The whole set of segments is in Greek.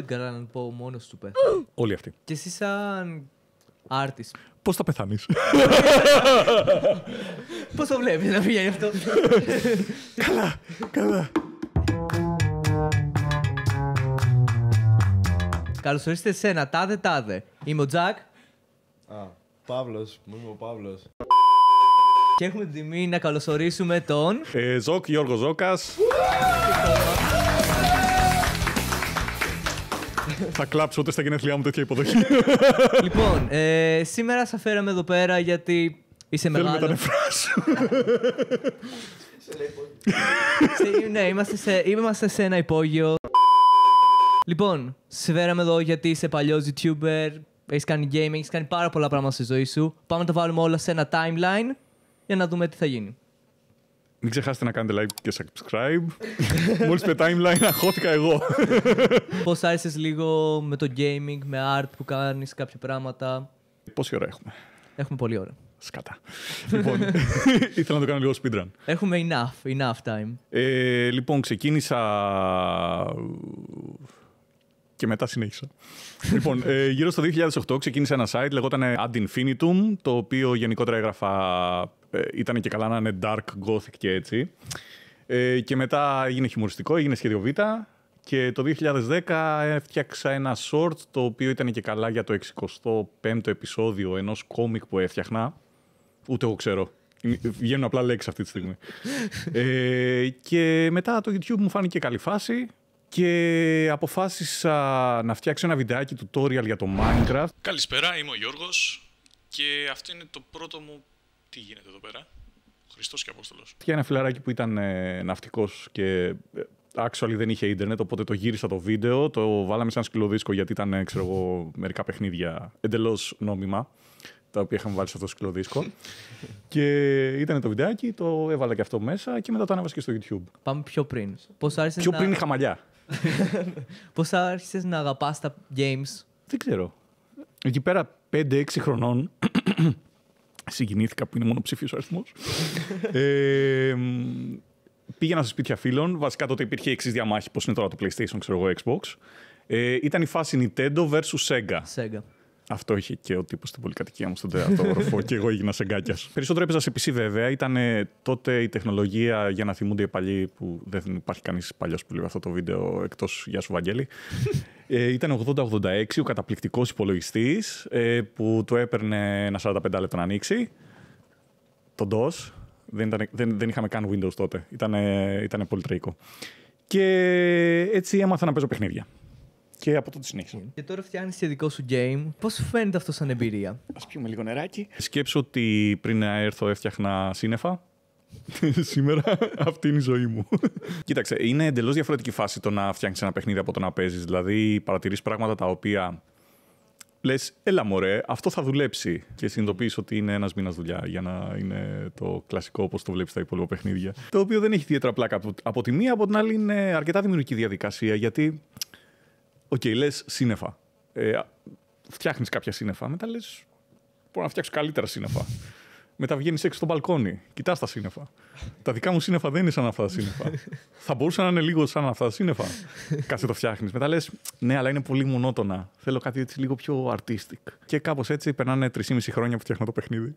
Edgar Allan Poe μόνος του πέθανε. Όλοι αυτοί. Και εσύ σαν artist. Πώς θα πεθάνεις. Πώς το βλέπεις να πηγαίνει αυτό. καλά, καλά. Καλώς ορίσατε εσένα, τάδε τάδε. Είμαι ο Τζακ. Α, Παύλος, μου είμαι ο Παύλος. Και έχουμε την τιμή να καλωσορίσουμε τον. Ε, Ζοκ, Γιώργο Ζόκας. Θα κλάψω ούτε στα γενέθλιά μου τέτοια υποδοχή. λοιπόν, ε, σήμερα σε φέραμε εδώ πέρα γιατί είσαι μεγάλο. Θέλουμε τα νεφρά σε, ναι, είμαστε σε, είμαστε σε ένα υπόγειο. Λοιπόν, σε φέραμε εδώ γιατί είσαι παλιός YouTuber, έχεις κάνει gaming, έχεις κάνει πάρα πολλά πράγματα στη ζωή σου. Πάμε να τα βάλουμε όλα σε ένα timeline για να δούμε τι θα γίνει. Μην ξεχάσετε να κάνετε like και subscribe. Μόλις με timeline αγχώθηκα εγώ. Πώς άρεσες λίγο με το gaming, με art που κάνεις, κάποια πράγματα. Πόση ώρα έχουμε. Έχουμε πολύ ώρα. Σκατά. λοιπόν, ήθελα να το κάνω λίγο speedrun. Έχουμε enough, enough time. Ε, λοιπόν, ξεκίνησα και μετά συνέχισα. λοιπόν, ε, γύρω στο 2008 ξεκίνησα ένα site, λεγόταν Ad Infinitum, το οποίο γενικότερα έγραφα ε, ήταν και καλά να είναι dark, gothic και έτσι. Ε, και μετά έγινε χιουμοριστικό, έγινε σχέδιο Β. Και το 2010 έφτιαξα ένα short το οποίο ήταν και καλά για το 65ο επεισόδιο ενός κόμικ που έφτιαχνα. Ούτε εγώ ξέρω. Βγαίνουν απλά λέξεις αυτή τη στιγμή. ε, και μετά το YouTube μου φάνηκε καλή φάση και αποφάσισα να φτιάξω ένα βιντεάκι tutorial για το Minecraft. Καλησπέρα, είμαι ο Γιώργος και αυτό είναι το πρώτο μου τι γίνεται εδώ πέρα. Χριστός και Απόστολος. Για ένα φιλαράκι που ήταν ε, ναυτικός και ε, actually δεν είχε ίντερνετ, οπότε το γύρισα το βίντεο, το βάλαμε σαν σκυλοδίσκο γιατί ήταν, ε, ξέρω εγώ, μερικά παιχνίδια εντελώς νόμιμα, τα οποία είχαμε βάλει σε αυτό το σκυλοδίσκο. και ήταν το βιντεάκι, το έβαλα και αυτό μέσα και μετά το ανέβασα και στο YouTube. Πάμε πιο πριν. Πώς άρχισες πιο να... πριν είχα μαλλιά. Πώς άρχισες να αγαπάς τα games, Δεν ξέρω. Εκεί πέρα 5-6 χρονών Συγκινήθηκα που είναι μόνο ψηφίο αριθμός. ε, πήγαινα σε σπίτια φίλων. Βασικά τότε υπήρχε η εξής διαμάχη, πώς είναι τώρα το PlayStation, ξέρω εγώ, Xbox. Ε, ήταν η φάση Nintendo versus Sega. Sega. Αυτό είχε και ο τύπος στην πολυκατοικία μου στον τερατόροφο και εγώ έγινα σε γκάκια. Περισσότερο έπαιζα σε PC βέβαια. Ήταν ε, τότε η τεχνολογία για να θυμούνται οι παλιοί που δεν υπάρχει κανείς παλιός που λέει αυτό το βίντεο εκτός για σου Βαγγέλη. ε, ήταν 80-86 ο καταπληκτικός υπολογιστής ε, που το έπαιρνε ένα 45 λεπτό να ανοίξει. Το DOS. Δεν, ήταν, δεν, δεν είχαμε καν Windows τότε. Ήταν, πολύ τραϊκό. Και έτσι έμαθα να παίζω παιχνίδια και από τότε συνέχισα. Και τώρα φτιάχνεις το δικό σου game. Πώς σου φαίνεται αυτό σαν εμπειρία, Ας πιούμε λίγο νεράκι. Σκέψω ότι πριν να έρθω έφτιαχνα σύννεφα. Σήμερα αυτή είναι η ζωή μου. Κοίταξε, είναι εντελώς διαφορετική φάση το να φτιάξεις ένα παιχνίδι από το να παίζεις. Δηλαδή, παρατηρείς πράγματα τα οποία λες, έλα μωρέ, αυτό θα δουλέψει. Και συνειδητοποιείς ότι είναι ένας μήνας δουλειά για να είναι το κλασικό όπως το βλέπεις τα υπόλοιπα παιχνίδια. το οποίο δεν έχει ιδιαίτερα πλάκα από τη μία, από την άλλη είναι αρκετά δημιουργική διαδικασία γιατί Οκ, okay, λες σύννεφα. Ε, Φτιάχνεις κάποια σύννεφα. Μετά λες, μπορώ να φτιάξω καλύτερα σύννεφα. Μετά βγαίνεις έξω στο μπαλκόνι, κοιτάς τα σύννεφα. τα δικά μου σύννεφα δεν είναι σαν αυτά τα σύννεφα. θα μπορούσαν να είναι λίγο σαν αυτά τα σύννεφα. Κάτσε το φτιάχνεις. Μετά λες, ναι, αλλά είναι πολύ μονότονα. Θέλω κάτι έτσι λίγο πιο artistic. Και κάπως έτσι περνάνε 3,5 χρόνια που φτιάχνω το παιχνίδι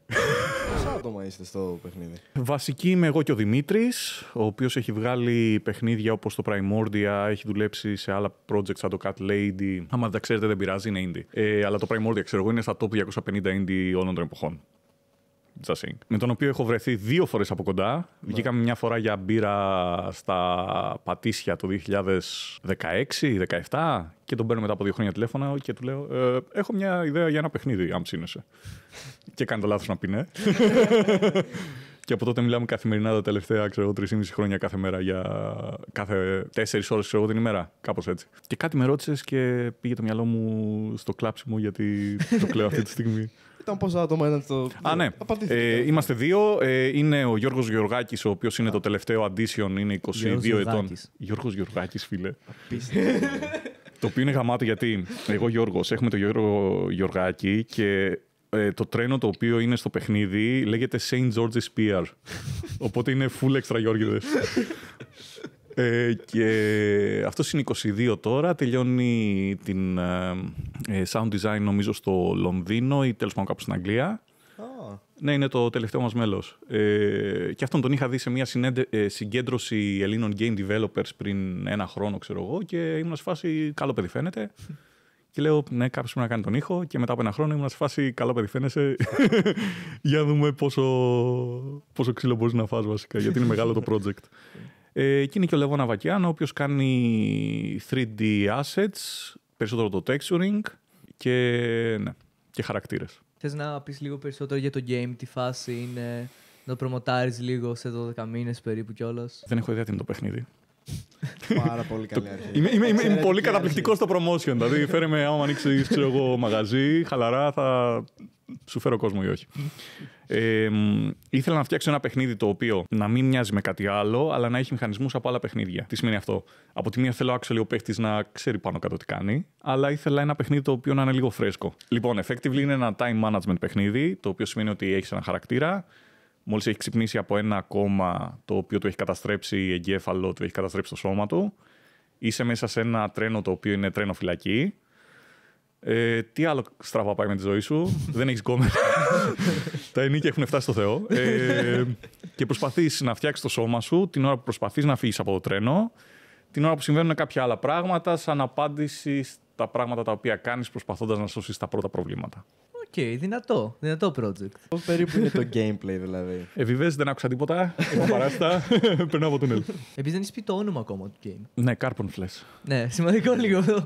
άτομα είστε στο παιχνίδι. Βασική είμαι εγώ και ο Δημήτρης, ο οποίος έχει βγάλει παιχνίδια όπως το Primordia, έχει δουλέψει σε άλλα projects σαν το Cat Lady. Άμα δεν τα ξέρετε, δεν πειράζει, είναι indie. Ε, αλλά το Primordia, ξέρω εγώ, είναι στα top 250 indie όλων των εποχών με τον οποίο έχω βρεθεί δύο φορές από κοντά. Ναι. Βγήκαμε μια φορά για μπύρα στα Πατήσια το 2016 2017 και τον παίρνω μετά από δύο χρόνια τηλέφωνα και του λέω: ε, Έχω μια ιδέα για ένα παιχνίδι, αν ψήνεσαι. και κάνει το λάθος να πει ναι. Και από τότε μιλάμε καθημερινά τα τελευταία, ξέρω, μισή χρόνια κάθε μέρα για κάθε 4 ώρες, ξέρω, την ημέρα. Κάπως έτσι. Και κάτι με ρώτησες και πήγε το μυαλό μου στο κλάψιμο γιατί το κλαίω αυτή τη στιγμή. Ήταν πόσα άτομα ήταν στο. Α, ναι. ε, ε, είμαστε δύο. Ε, είναι ο Γιώργος Γεωργάκης, ο οποίος είναι το τελευταίο αντίσιον, είναι 22 Γιώργος ετών. Γιώργος Γεωργάκης, φίλε. το οποίο είναι γαμάτο γιατί εγώ Γιώργος, έχουμε τον Γιώργο Γεωργάκη και το τρένο το οποίο είναι στο παιχνίδι λέγεται St. George's Pier. Οπότε είναι full extra Γιώργιδες. Ε, και αυτός είναι 22 τώρα, τελειώνει την ε, ε, sound design νομίζω στο Λονδίνο ή τέλος πάντων κάπου στην Αγγλία. Oh. Ναι, είναι το τελευταίο μας μέλος. Ε, και αυτόν τον είχα δει σε μια ε, συγκέντρωση Ελλήνων game developers πριν ένα χρόνο, ξέρω εγώ, και ήμουν σε φάση καλό παιδί φαίνεται. Και λέω, ναι, κάποιος πρέπει να κάνει τον ήχο. Και μετά από ένα χρόνο ήμουν σε φάση, καλό παιδί, φαίνεσαι. για να δούμε πόσο, πόσο ξύλο μπορείς να φας βασικά, γιατί είναι μεγάλο το project. Ε, και είναι και ο Λεβόνα Βακιάν, ο οποίος κάνει 3D assets, περισσότερο το texturing και, ναι, και χαρακτήρες. Θες να πεις λίγο περισσότερο για το game, τι φάση είναι, να το προμοτάρεις λίγο σε 12 μήνες περίπου κιόλας. Δεν έχω ιδέα τι είναι το παιχνίδι. Πάρα πολύ καλή αρχή. Είμαι, πολύ καταπληκτικός στο promotion. Δηλαδή, φέρε με άμα ανοίξεις μαγαζί, χαλαρά θα σου φέρω κόσμο ή όχι. Ε, ήθελα να φτιάξω ένα παιχνίδι το οποίο να μην μοιάζει με κάτι άλλο, αλλά να έχει μηχανισμούς από άλλα παιχνίδια. Τι σημαίνει αυτό. Από τη μία θέλω ο παίχτης να ξέρει πάνω κάτω τι κάνει, αλλά ήθελα ένα παιχνίδι το οποίο να είναι λίγο φρέσκο. Λοιπόν, effectively είναι ένα time management παιχνίδι, το οποίο σημαίνει ότι έχεις ένα χαρακτήρα, μόλις έχει ξυπνήσει από ένα κόμμα το οποίο του έχει καταστρέψει εγκέφαλο, του έχει καταστρέψει το σώμα του. Είσαι μέσα σε ένα τρένο το οποίο είναι τρένο φυλακή. Ε, τι άλλο στραβά πάει με τη ζωή σου. δεν έχεις κόμμα Τα ενίκια έχουν φτάσει στο Θεό. Ε, και προσπαθείς να φτιάξεις το σώμα σου την ώρα που προσπαθείς να φύγεις από το τρένο. Την ώρα που συμβαίνουν κάποια άλλα πράγματα, σαν απάντηση στα πράγματα τα οποία κάνεις προσπαθώντας να σώσεις τα πρώτα προβλήματα okay, δυνατό, δυνατό project. Πώς περίπου είναι το gameplay δηλαδή. Εβίβε, δεν άκουσα τίποτα. είμαι παράστα. Περνάω από έλεγχο. Επειδή δεν είσαι το όνομα ακόμα του game. Ναι, Carbon Flash. Ναι, σημαντικό λίγο αυτό.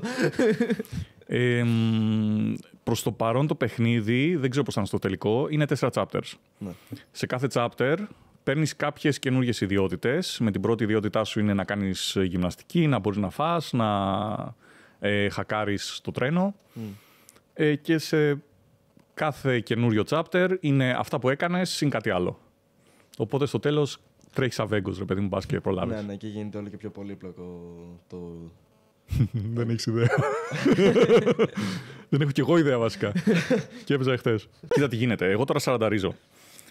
Ε, Προς το παρόν το παιχνίδι, δεν ξέρω πώς θα είναι στο τελικό, είναι τέσσερα chapters. Ναι. Σε κάθε chapter παίρνεις κάποιες καινούργιες ιδιότητες. Με την πρώτη ιδιότητά σου είναι να κάνεις ε, γυμναστική, να μπορείς να φας, να ε, χακάρεις το τρένο. Mm. Ε, και σε κάθε καινούριο chapter είναι αυτά που έκανες συν κάτι άλλο. Οπότε στο τέλος τρέχεις αβέγκος, ρε παιδί μου, πα και προλάβεις. Ναι, ναι, και γίνεται όλο και πιο πολύπλοκο το. Δεν έχεις ιδέα. Δεν έχω κι εγώ ιδέα βασικά. και έπαιζα χθε. Κοίτα τι γίνεται. Εγώ τώρα σαρανταρίζω.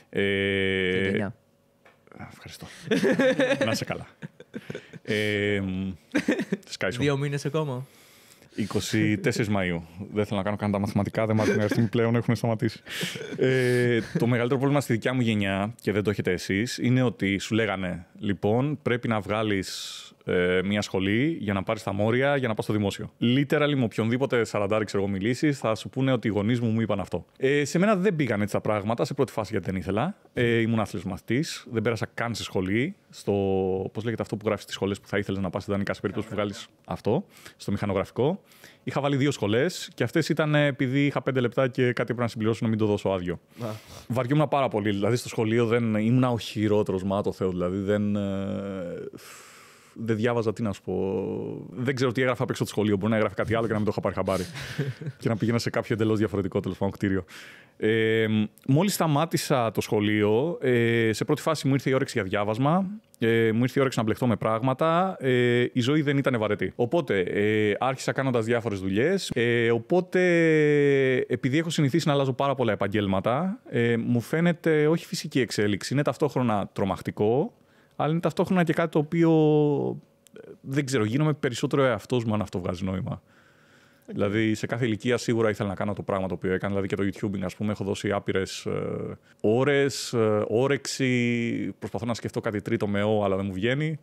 Ε... Ευχαριστώ. Να είσαι καλά. Ε, Δύο μήνες ακόμα. 24 Μαΐου. δεν θέλω να κάνω καν τα μαθηματικά, δεν μάθαμε στιγμή πλέον, έχουν σταματήσει. ε, το μεγαλύτερο πρόβλημα στη δικιά μου γενιά, και δεν το έχετε εσείς, είναι ότι σου λέγανε, λοιπόν, πρέπει να βγάλεις ε, μια σχολή για να πάρεις τα μόρια για να πας στο δημόσιο. Λίτερα με οποιονδήποτε σαραντάρι ξέρω εγώ μιλήσεις, θα σου πούνε ότι οι γονείς μου μου είπαν αυτό. Ε, σε μένα δεν πήγαν έτσι τα πράγματα σε πρώτη φάση γιατί δεν ήθελα. Ε, ήμουν άθλιος μαθητής, δεν πέρασα καν σε σχολή. Στο, πώς λέγεται αυτό που γράφεις στις σχολές που θα ήθελες να πας ιδανικά σε περίπτωση που βγάλεις αυτό, στο μηχανογραφικό. Είχα βάλει δύο σχολές και αυτές ήταν επειδή είχα πέντε λεπτά και κάτι έπρεπε να συμπληρώσω να μην το δώσω άδειο. Βαριόμουν πάρα πολύ. Δηλαδή στο σχολείο δεν ήμουν ο χειρότερος, μα το Θεό. Δηλαδή δεν. Ε, δεν διάβαζα τι να σου πω. Δεν ξέρω τι έγραφα απ' έξω το σχολείο. Μπορεί να έγραφε κάτι άλλο και να μην το είχα πάρει χαμπάρι. και να πήγαινα σε κάποιο εντελώς διαφορετικό τέλος πάντων κτίριο. Ε, Μόλις σταμάτησα το σχολείο, ε, σε πρώτη φάση μου ήρθε η όρεξη για διάβασμα. Ε, μου ήρθε η όρεξη να μπλεχτώ με πράγματα. Ε, η ζωή δεν ήταν βαρετή. Οπότε ε, άρχισα κάνοντας διάφορες δουλειές. Ε, οπότε, επειδή έχω συνηθίσει να αλλάζω πάρα πολλά επαγγέλματα, ε, μου φαίνεται όχι φυσική εξέλιξη. Είναι ταυτόχρονα τρομακτικό αλλά είναι ταυτόχρονα και κάτι το οποίο ε, δεν ξέρω, γίνομαι περισσότερο εαυτός μου αν αυτό βγάζει νόημα. Δηλαδή, σε κάθε ηλικία σίγουρα ήθελα να κάνω το πράγμα το οποίο έκανα. Δηλαδή και το YouTubing, ας πούμε, έχω δώσει άπειρες ε, ώρες, ε, όρεξη. Προσπαθώ να σκεφτώ κάτι τρίτο με ό, αλλά δεν μου βγαίνει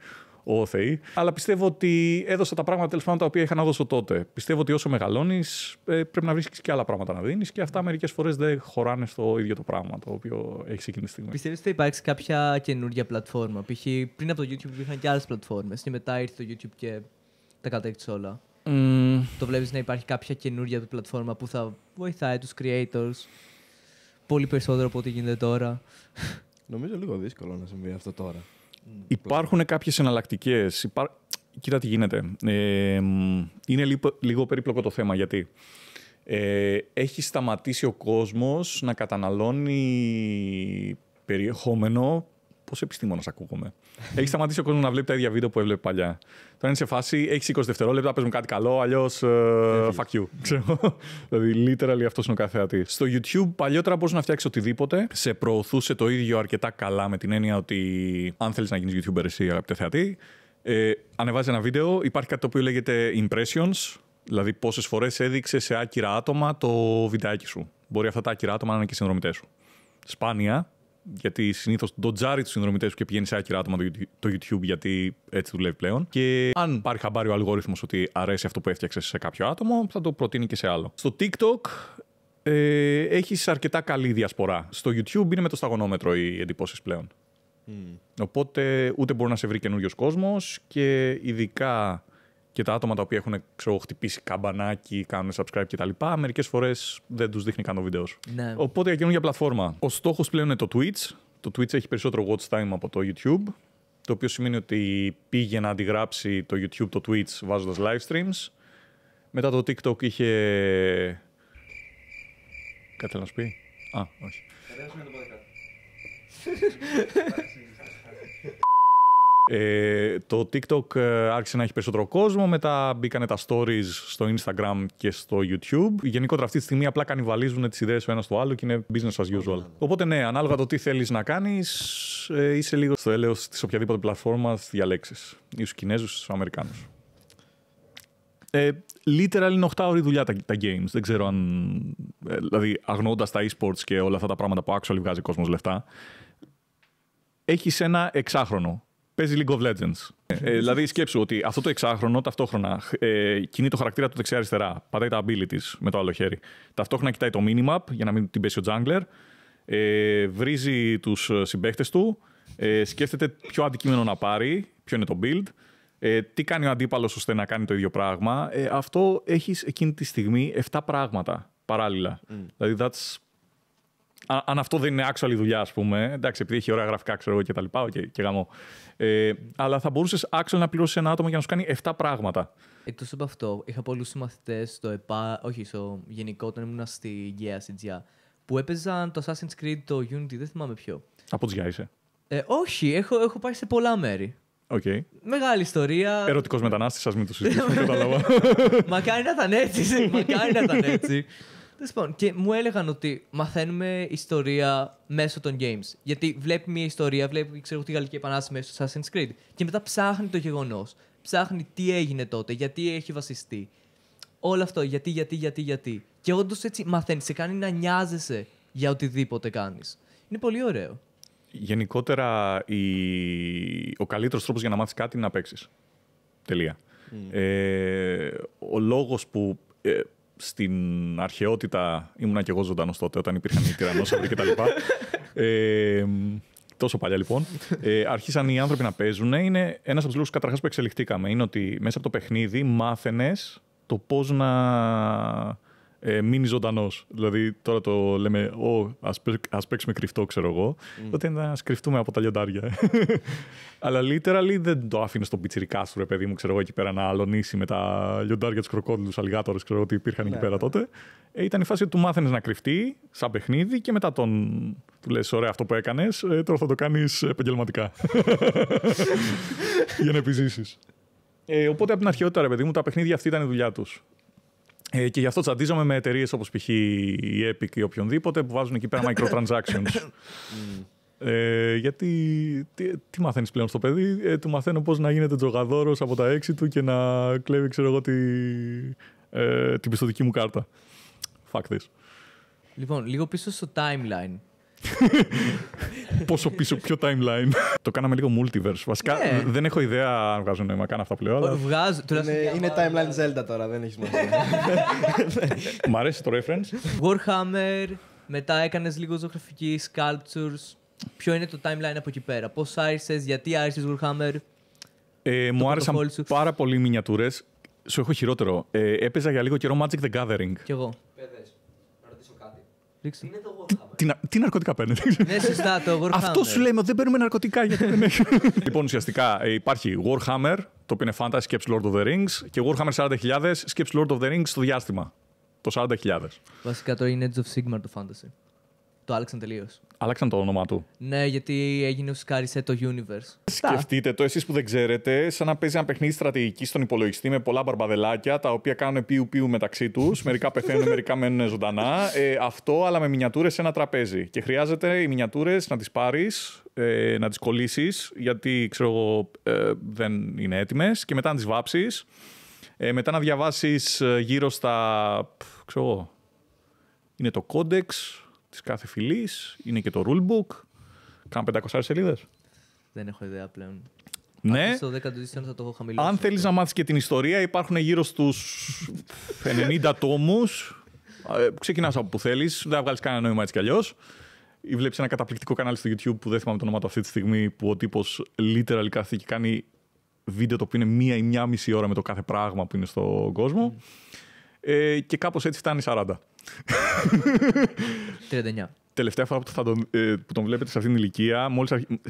ο Θεή. Αλλά πιστεύω ότι έδωσα τα πράγματα τέλος τα οποία είχα να δώσω τότε. Πιστεύω ότι όσο μεγαλώνεις, ε, πρέπει να βρίσκεις και άλλα πράγματα να δίνεις και αυτά μερικές φορές δεν χωράνε στο ίδιο το πράγμα το οποίο έχει εκείνη τη στιγμή. Πιστεύεις ότι θα υπάρξει κάποια καινούργια πλατφόρμα. Π.χ. πριν από το YouTube υπήρχαν και άλλες πλατφόρμες. Και μετά ήρθε το YouTube και τα κατέκτησε όλα. Mm. Το βλέπεις να υπάρχει κάποια καινούργια πλατφόρμα που θα βοηθάει τους creators πολύ περισσότερο από ό,τι γίνεται τώρα. Νομίζω λίγο δύσκολο να συμβεί αυτό τώρα. Υπάρχουν κάποιες εναλλακτικές. Υπά... Κοίτα τι γίνεται. Ε, είναι λίγο, περίπλοκο το θέμα γιατί ε, έχει σταματήσει ο κόσμος να καταναλώνει περιεχόμενο πόσο επιστήμονας ακούγομαι. έχει σταματήσει ο κόσμος να βλέπει τα ίδια βίντεο που έβλεπε παλιά. Τώρα είναι σε φάση, έχει 20 δευτερόλεπτα, μου κάτι καλό, αλλιώς. Ε, fuck you. δηλαδή, literally αυτός είναι ο καθεατή. Στο YouTube παλιότερα μπορούσε να φτιάξει οτιδήποτε. Σε προωθούσε το ίδιο αρκετά καλά με την έννοια ότι αν θέλεις να γίνεις YouTuber εσύ, αγαπητέ θεατή, ε, ανεβάζει ένα βίντεο. Υπάρχει κάτι το οποίο λέγεται impressions, δηλαδή πόσες φορές έδειξε σε άκυρα άτομα το βιντεάκι σου. Μπορεί αυτά τα άκυρα άτομα να είναι και συνδρομητές σου. Σπάνια, γιατί συνήθως τζάρι τους συνδρομητές τους και πηγαίνει σε άκυρα άτομα το YouTube, γιατί έτσι δουλεύει πλέον. Και αν πάρει χαμπάρι ο αλγόριθμος ότι αρέσει αυτό που έφτιαξε σε κάποιο άτομο, θα το προτείνει και σε άλλο. Στο TikTok ε, έχει αρκετά καλή διασπορά. Στο YouTube είναι με το σταγονόμετρο οι εντυπώσεις πλέον. Οπότε ούτε μπορεί να σε βρει καινούριος κόσμος και ειδικά και τα άτομα τα οποία έχουν ξέρω, χτυπήσει καμπανάκι, κάνουν subscribe κτλ. Μερικές φορές δεν τους δείχνει καν το βίντεο σου. Ναι. Οπότε για καινούργια πλατφόρμα. Ο στόχος πλέον είναι το Twitch. Το Twitch έχει περισσότερο watch time από το YouTube. Το οποίο σημαίνει ότι πήγε να αντιγράψει το YouTube το Twitch βάζοντας live streams. Μετά το TikTok είχε. Κάτι να σου πει. Α, όχι. Κατέβασε το το ε, το TikTok ε, άρχισε να έχει περισσότερο κόσμο, μετά μπήκανε τα stories στο Instagram και στο YouTube. Γενικότερα αυτή τη στιγμή απλά κανιβαλίζουν τις ιδέες ο ένας στο άλλο και είναι business as usual. Οπότε ναι, ανάλογα το τι θέλεις να κάνεις, ε, είσαι λίγο στο έλεος της οποιαδήποτε πλατφόρμα διαλέξει. Ή στου Κινέζου, στου Αμερικάνους. Ε, literal είναι 8 ώρε δουλειά τα, games. Δεν ξέρω αν. Ε, δηλαδή, αγνοώντας τα e-sports και όλα αυτά τα πράγματα που actually βγάζει κόσμος λεφτά, έχεις ένα εξάχρονο παίζει League of Legends. Ε, δηλαδή, σκέψου ότι αυτό το εξάχρονο ταυτόχρονα ε, κινεί το χαρακτήρα του δεξιά-αριστερά. Πατάει τα abilities με το άλλο χέρι. Ταυτόχρονα κοιτάει το minimap για να μην την πέσει ο jungler. Ε, βρίζει τους ε, συμπαίχτες του. Ε, σκέφτεται ποιο αντικείμενο να πάρει, ποιο είναι το build. Ε, τι κάνει ο αντίπαλος ώστε να κάνει το ίδιο πράγμα. Ε, αυτό έχει εκείνη τη στιγμή 7 πράγματα παράλληλα. Mm. Δηλαδή, that's αν αυτό δεν είναι actual δουλειά, ας πούμε. Εντάξει, επειδή έχει ωραία γραφικά, ξέρω εγώ και τα λοιπά, και, και Ε, αλλά θα μπορούσες actual να πληρώσεις ένα άτομο για να σου κάνει 7 πράγματα. Εκτός από αυτό, είχα πολλούς συμμαθητές στο ΕΠΑ, όχι, στο γενικό, όταν ήμουν στη ΓΕΑ, στη ΤΖΙΑ, που έπαιζαν το Assassin's Creed, το Unity, δεν θυμάμαι ποιο. Από τη είσαι. Ε, όχι, έχω, έχω πάει σε πολλά μέρη. Okay. Μεγάλη ιστορία. Ερωτικός μετανάστης, ας μην το συζητήσουμε. Μακάρι να ήταν έτσι. Μακάρι να ήταν έτσι. Λοιπόν, και μου έλεγαν ότι μαθαίνουμε ιστορία μέσω των games. Γιατί βλέπει μια ιστορία, βλέπει ξέρω, τη Γαλλική Επανάσταση μέσω του Assassin's Creed. Και μετά ψάχνει το γεγονός. Ψάχνει τι έγινε τότε, γιατί έχει βασιστεί. Όλο αυτό, γιατί, γιατί, γιατί, γιατί. Και όντως έτσι μαθαίνεις, σε κάνει να νοιάζεσαι για οτιδήποτε κάνεις. Είναι πολύ ωραίο. Γενικότερα, η... ο καλύτερος τρόπος για να μάθεις κάτι είναι να παίξεις. Τελεία. Ε, ο λόγος που. Ε, στην αρχαιότητα ήμουνα και εγώ ζωντανός τότε όταν υπήρχαν οι τυρανόσαυροι κτλ. Ε, τόσο παλιά λοιπόν. Ε, αρχίσαν οι άνθρωποι να παίζουν. Είναι ένας από τους λόγους καταρχάς που εξελιχτήκαμε. Είναι ότι μέσα από το παιχνίδι μάθαινες το πώς να ε, μείνει ζωντανός. Δηλαδή, τώρα το λέμε, Ω, ας παίξουμε κρυφτό, ξέρω εγώ. Mm. ήταν να σκρυφτούμε από τα λιοντάρια. Αλλά literally δεν το άφηνες στον πιτσυρικά ρε παιδί μου, ξέρω εγώ, εκεί πέρα να αλωνίσει με τα λιοντάρια, τους κροκόδουλου, αλγάτορε, ξέρω ότι υπήρχαν εκεί ναι, πέρα ναι. τότε. Ε, ήταν η φάση ότι του μάθαινες να κρυφτεί, σαν παιχνίδι, και μετά τον. Του λες: Ωραία, αυτό που έκανες, ε, τώρα θα το κάνεις επαγγελματικά. Για να επιζήσεις. Ε, οπότε από την αρχαιότητα, ρε παιδί μου, τα παιχνίδια αυτή ήταν η δουλειά τους. Ε, και γι' αυτό τσαντίζομαι με εταιρείες όπως π.χ. η Epic ή οποιονδήποτε που βάζουν εκεί πέρα microtransactions. Mm. Ε, γιατί τι, τι μαθαίνεις πλέον στο παιδί, ε, του μαθαίνω πώς να γίνεται τζογαδόρος από τα έξι του και να κλέβει, ξέρω εγώ, τη, την πιστοτική μου κάρτα. Fuck this. Λοιπόν, λίγο πίσω στο timeline. Πόσο πίσω, ποιο timeline. το κάναμε λίγο multiverse. Βασικά ναι. δεν έχω ιδέα αν βγάζω νόημα καν αυτά πλέον. Βγάζω, είναι, είναι timeline Zelda τώρα, δεν έχεις μόνο. Μ' αρέσει το reference. Warhammer, μετά έκανες λίγο ζωγραφική, sculptures. Ποιο είναι το timeline από εκεί πέρα, πώς άρισε, γιατί άρεσε Warhammer. Ε, μου άρεσαν πάρα πολύ μινιατούρε. Σου έχω χειρότερο. Ε, έπαιζα για λίγο καιρό Magic the Gathering. Κι εγώ. να ρωτήσω κάτι. Είναι το Warhammer τι, τι ναρκωτικά παίρνετε. Δεν ναι, το Warhammer. Αυτό σου λέμε, δεν παίρνουμε ναρκωτικά γιατί δεν έχει. λοιπόν, ουσιαστικά ε, υπάρχει Warhammer, το οποίο είναι Fantasy Skeps Lord of the Rings, και Warhammer 40.000 Skeps Lord of the Rings στο διάστημα. Το 40.000. Βασικά το είναι Edge of Sigmar το Fantasy. Το άλλαξαν τελείως. Άλλαξαν το όνομά του. Ναι, γιατί έγινε Σκάρισε το Universe. Σκεφτείτε το εσείς που δεν ξέρετε, σαν να παίζει ένα παιχνίδι στρατηγικής στον υπολογιστή με πολλά μπαρμπαδελάκια τα οποία κάνουν πιου-πιου μεταξύ τους. Μερικά πεθαίνουν, μερικά μένουν ζωντανά. Ε, αυτό, αλλά με μινιατούρες σε ένα τραπέζι. Και χρειάζεται οι μινιατούρες να τις πάρεις, ε, να τις κολλήσεις, γιατί ξέρω εγώ ε, δεν είναι έτοιμες, και μετά να τις βάψεις. μετά να διαβάσεις γύρω στα. ξέρω εγώ. Είναι το κόντεξ, της κάθε φυλής. Είναι και το rulebook. κάνει 500 σελίδες. Δεν έχω ιδέα πλέον. Ναι. Στο 10 του θα το έχω χαμηλώσει. Αν θέλεις να μάθεις και την ιστορία, υπάρχουν γύρω στους 90 τόμους. Ε, Ξεκινάς από που θέλεις, δεν θα βγάλεις κανένα νόημα έτσι κι αλλιώς. Ή βλέπεις ένα καταπληκτικό κανάλι στο YouTube που δεν θυμάμαι το όνομα του αυτή τη στιγμή, που ο τύπος literal κάθεται και κάνει βίντεο το οποίο είναι μία ή μία μισή ώρα με το κάθε πράγμα που είναι στον κόσμο. Mm. Ε, και κάπως έτσι φτάνει 40. 39. Τελευταία φορά που, τον, ε, που τον βλέπετε σε αυτήν την ηλικία, μόλις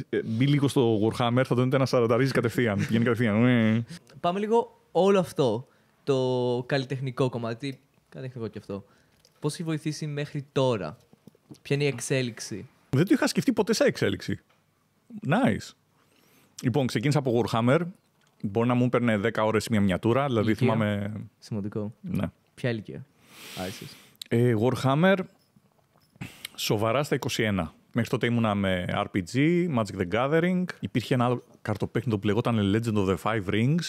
ε, μπει λίγο στο Warhammer, θα τον δείτε να σαρανταρίζει κατευθείαν. Πηγαίνει κατευθείαν. Ε. Πάμε λίγο όλο αυτό το καλλιτεχνικό κομμάτι. Καλλιτεχνικό και αυτό. Πώς έχει βοηθήσει μέχρι τώρα, Ποια είναι η εξέλιξη. Δεν το είχα σκεφτεί ποτέ σε εξέλιξη. Nice. Λοιπόν, ξεκίνησα από Warhammer. Μπορεί να μου έπαιρνε 10 ώρες μια μιατούρα, δηλαδή ηλικία. θυμάμαι. Σημαντικό. Ναι. Ποια ηλικία, Άισε. Ε, Warhammer, σοβαρά στα 21. Μέχρι τότε ήμουνα με RPG, Magic the Gathering. Υπήρχε ένα άλλο καρτοπέχνητο που λεγόταν Legend of the Five Rings.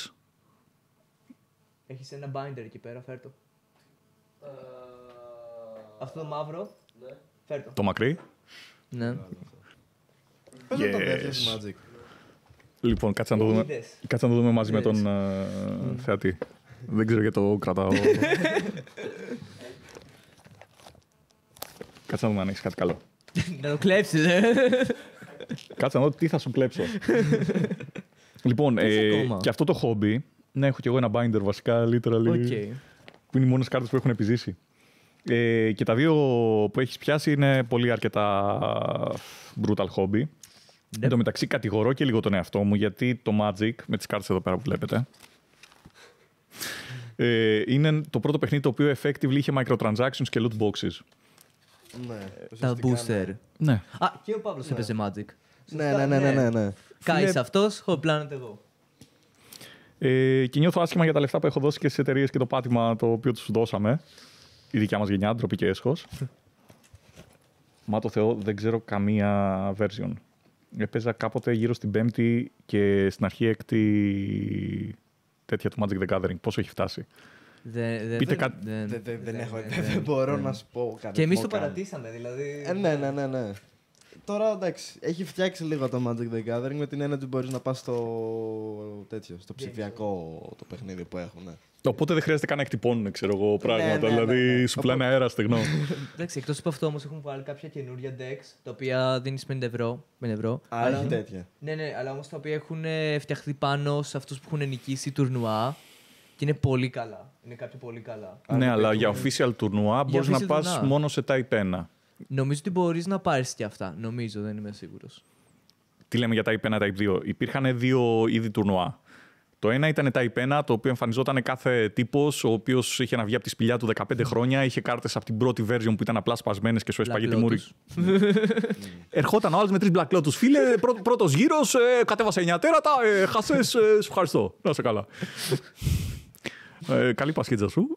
Έχεις ένα binder εκεί πέρα, φέρτο. Uh... Ε, Αυτό το μαύρο, ναι. Το μακρύ. Ναι. Yes. yes. Magic. Λοιπόν, κάτσε να το δούμε, μαζί με τον ε, θεατή. Δεν ξέρω γιατί το κρατάω. Κάτσε να δούμε αν έχεις κάτι καλό. να το κλέψεις, ε. Κάτσε να δω τι θα σου κλέψω. λοιπόν, ε, και αυτό το χόμπι. Ναι, έχω κι εγώ ένα binder βασικά, literally. Που είναι οι μόνες κάρτες που έχουν επιζήσει. Ε, και τα δύο που έχεις πιάσει είναι πολύ αρκετά brutal χόμπι. Ναι. Εν τω μεταξύ, κατηγορώ και λίγο τον εαυτό μου γιατί το Magic, με τις κάρτες εδώ πέρα που βλέπετε, ε, είναι το πρώτο παιχνίδι το οποίο effectively είχε microtransactions και loot boxes. Ναι, ε, τα ναι. booster. Ναι. Α, και ο Παύλος ναι. έπαιζε Magic. Ναι, ναι, ναι, ναι. Κάει αυτό, ο πλάνο εγώ. Ε, και νιώθω άσχημα για τα λεφτά που έχω δώσει και στις εταιρείες και το πάτημα το οποίο τους δώσαμε. Η δικιά μας γενιά, ντροπή και έσχος. Μα το Θεό, δεν ξέρω καμία version. Έπαιζα κάποτε γύρω στην Πέμπτη και στην αρχή έκτη τέτοια του Magic the Gathering. Πόσο έχει φτάσει. Πείτε κάτι. Δεν έχω. Δεν μπορώ να σου πω κάτι. Και εμείς το παρατήσαμε, δηλαδή. Ε, ναι, ναι, ναι. ναι. Τώρα εντάξει, έχει φτιάξει λίγο το Magic the Gathering με την έννοια ότι μπορείς να πας στο, τέτοιο, στο ψηφιακό το παιχνίδι που έχουν. Ναι. Οπότε δεν χρειάζεται καν να εκτυπώνουν ξέρω εγώ, πράγματα. Ναι, δηλαδή ναι, ναι, σου πλάνε αέρα στεγνό. Εντάξει, εκτός από αυτό όμως έχουν βάλει κάποια καινούρια decks τα οποία δίνεις 50 ευρώ. ευρώ αλλά, τέτοια. Ναι, ναι, αλλά όμως τα οποία έχουν φτιαχθεί πάνω σε αυτούς που έχουν νικήσει τουρνουά. Και είναι πολύ καλά. Είναι κάτι πολύ καλά. Ναι, αλλά για official τουρνουά μπορείς να πας μόνο σε Type 1. Νομίζω ότι μπορείς να πάρεις και αυτά. Νομίζω, δεν είμαι σίγουρος. Τι λέμε για Type 1, Type 2. Υπήρχαν δύο είδη τουρνουά. Το ένα ήταν Type 1, το οποίο εμφανιζόταν κάθε τύπος, ο οποίος είχε να βγει από τη σπηλιά του 15 χρόνια, είχε κάρτες από την πρώτη version που ήταν απλά σπασμένες και σου έσπαγε τη μούρη. Ερχόταν ο άλλος με τρεις μπλακλό του. Φίλε, πρώτος γύρος, ε, κατέβασε 9 τέρατα, ε, χασές, ε, σου ευχαριστώ. Να σε καλά. Ε, καλή πασχέτσα σου.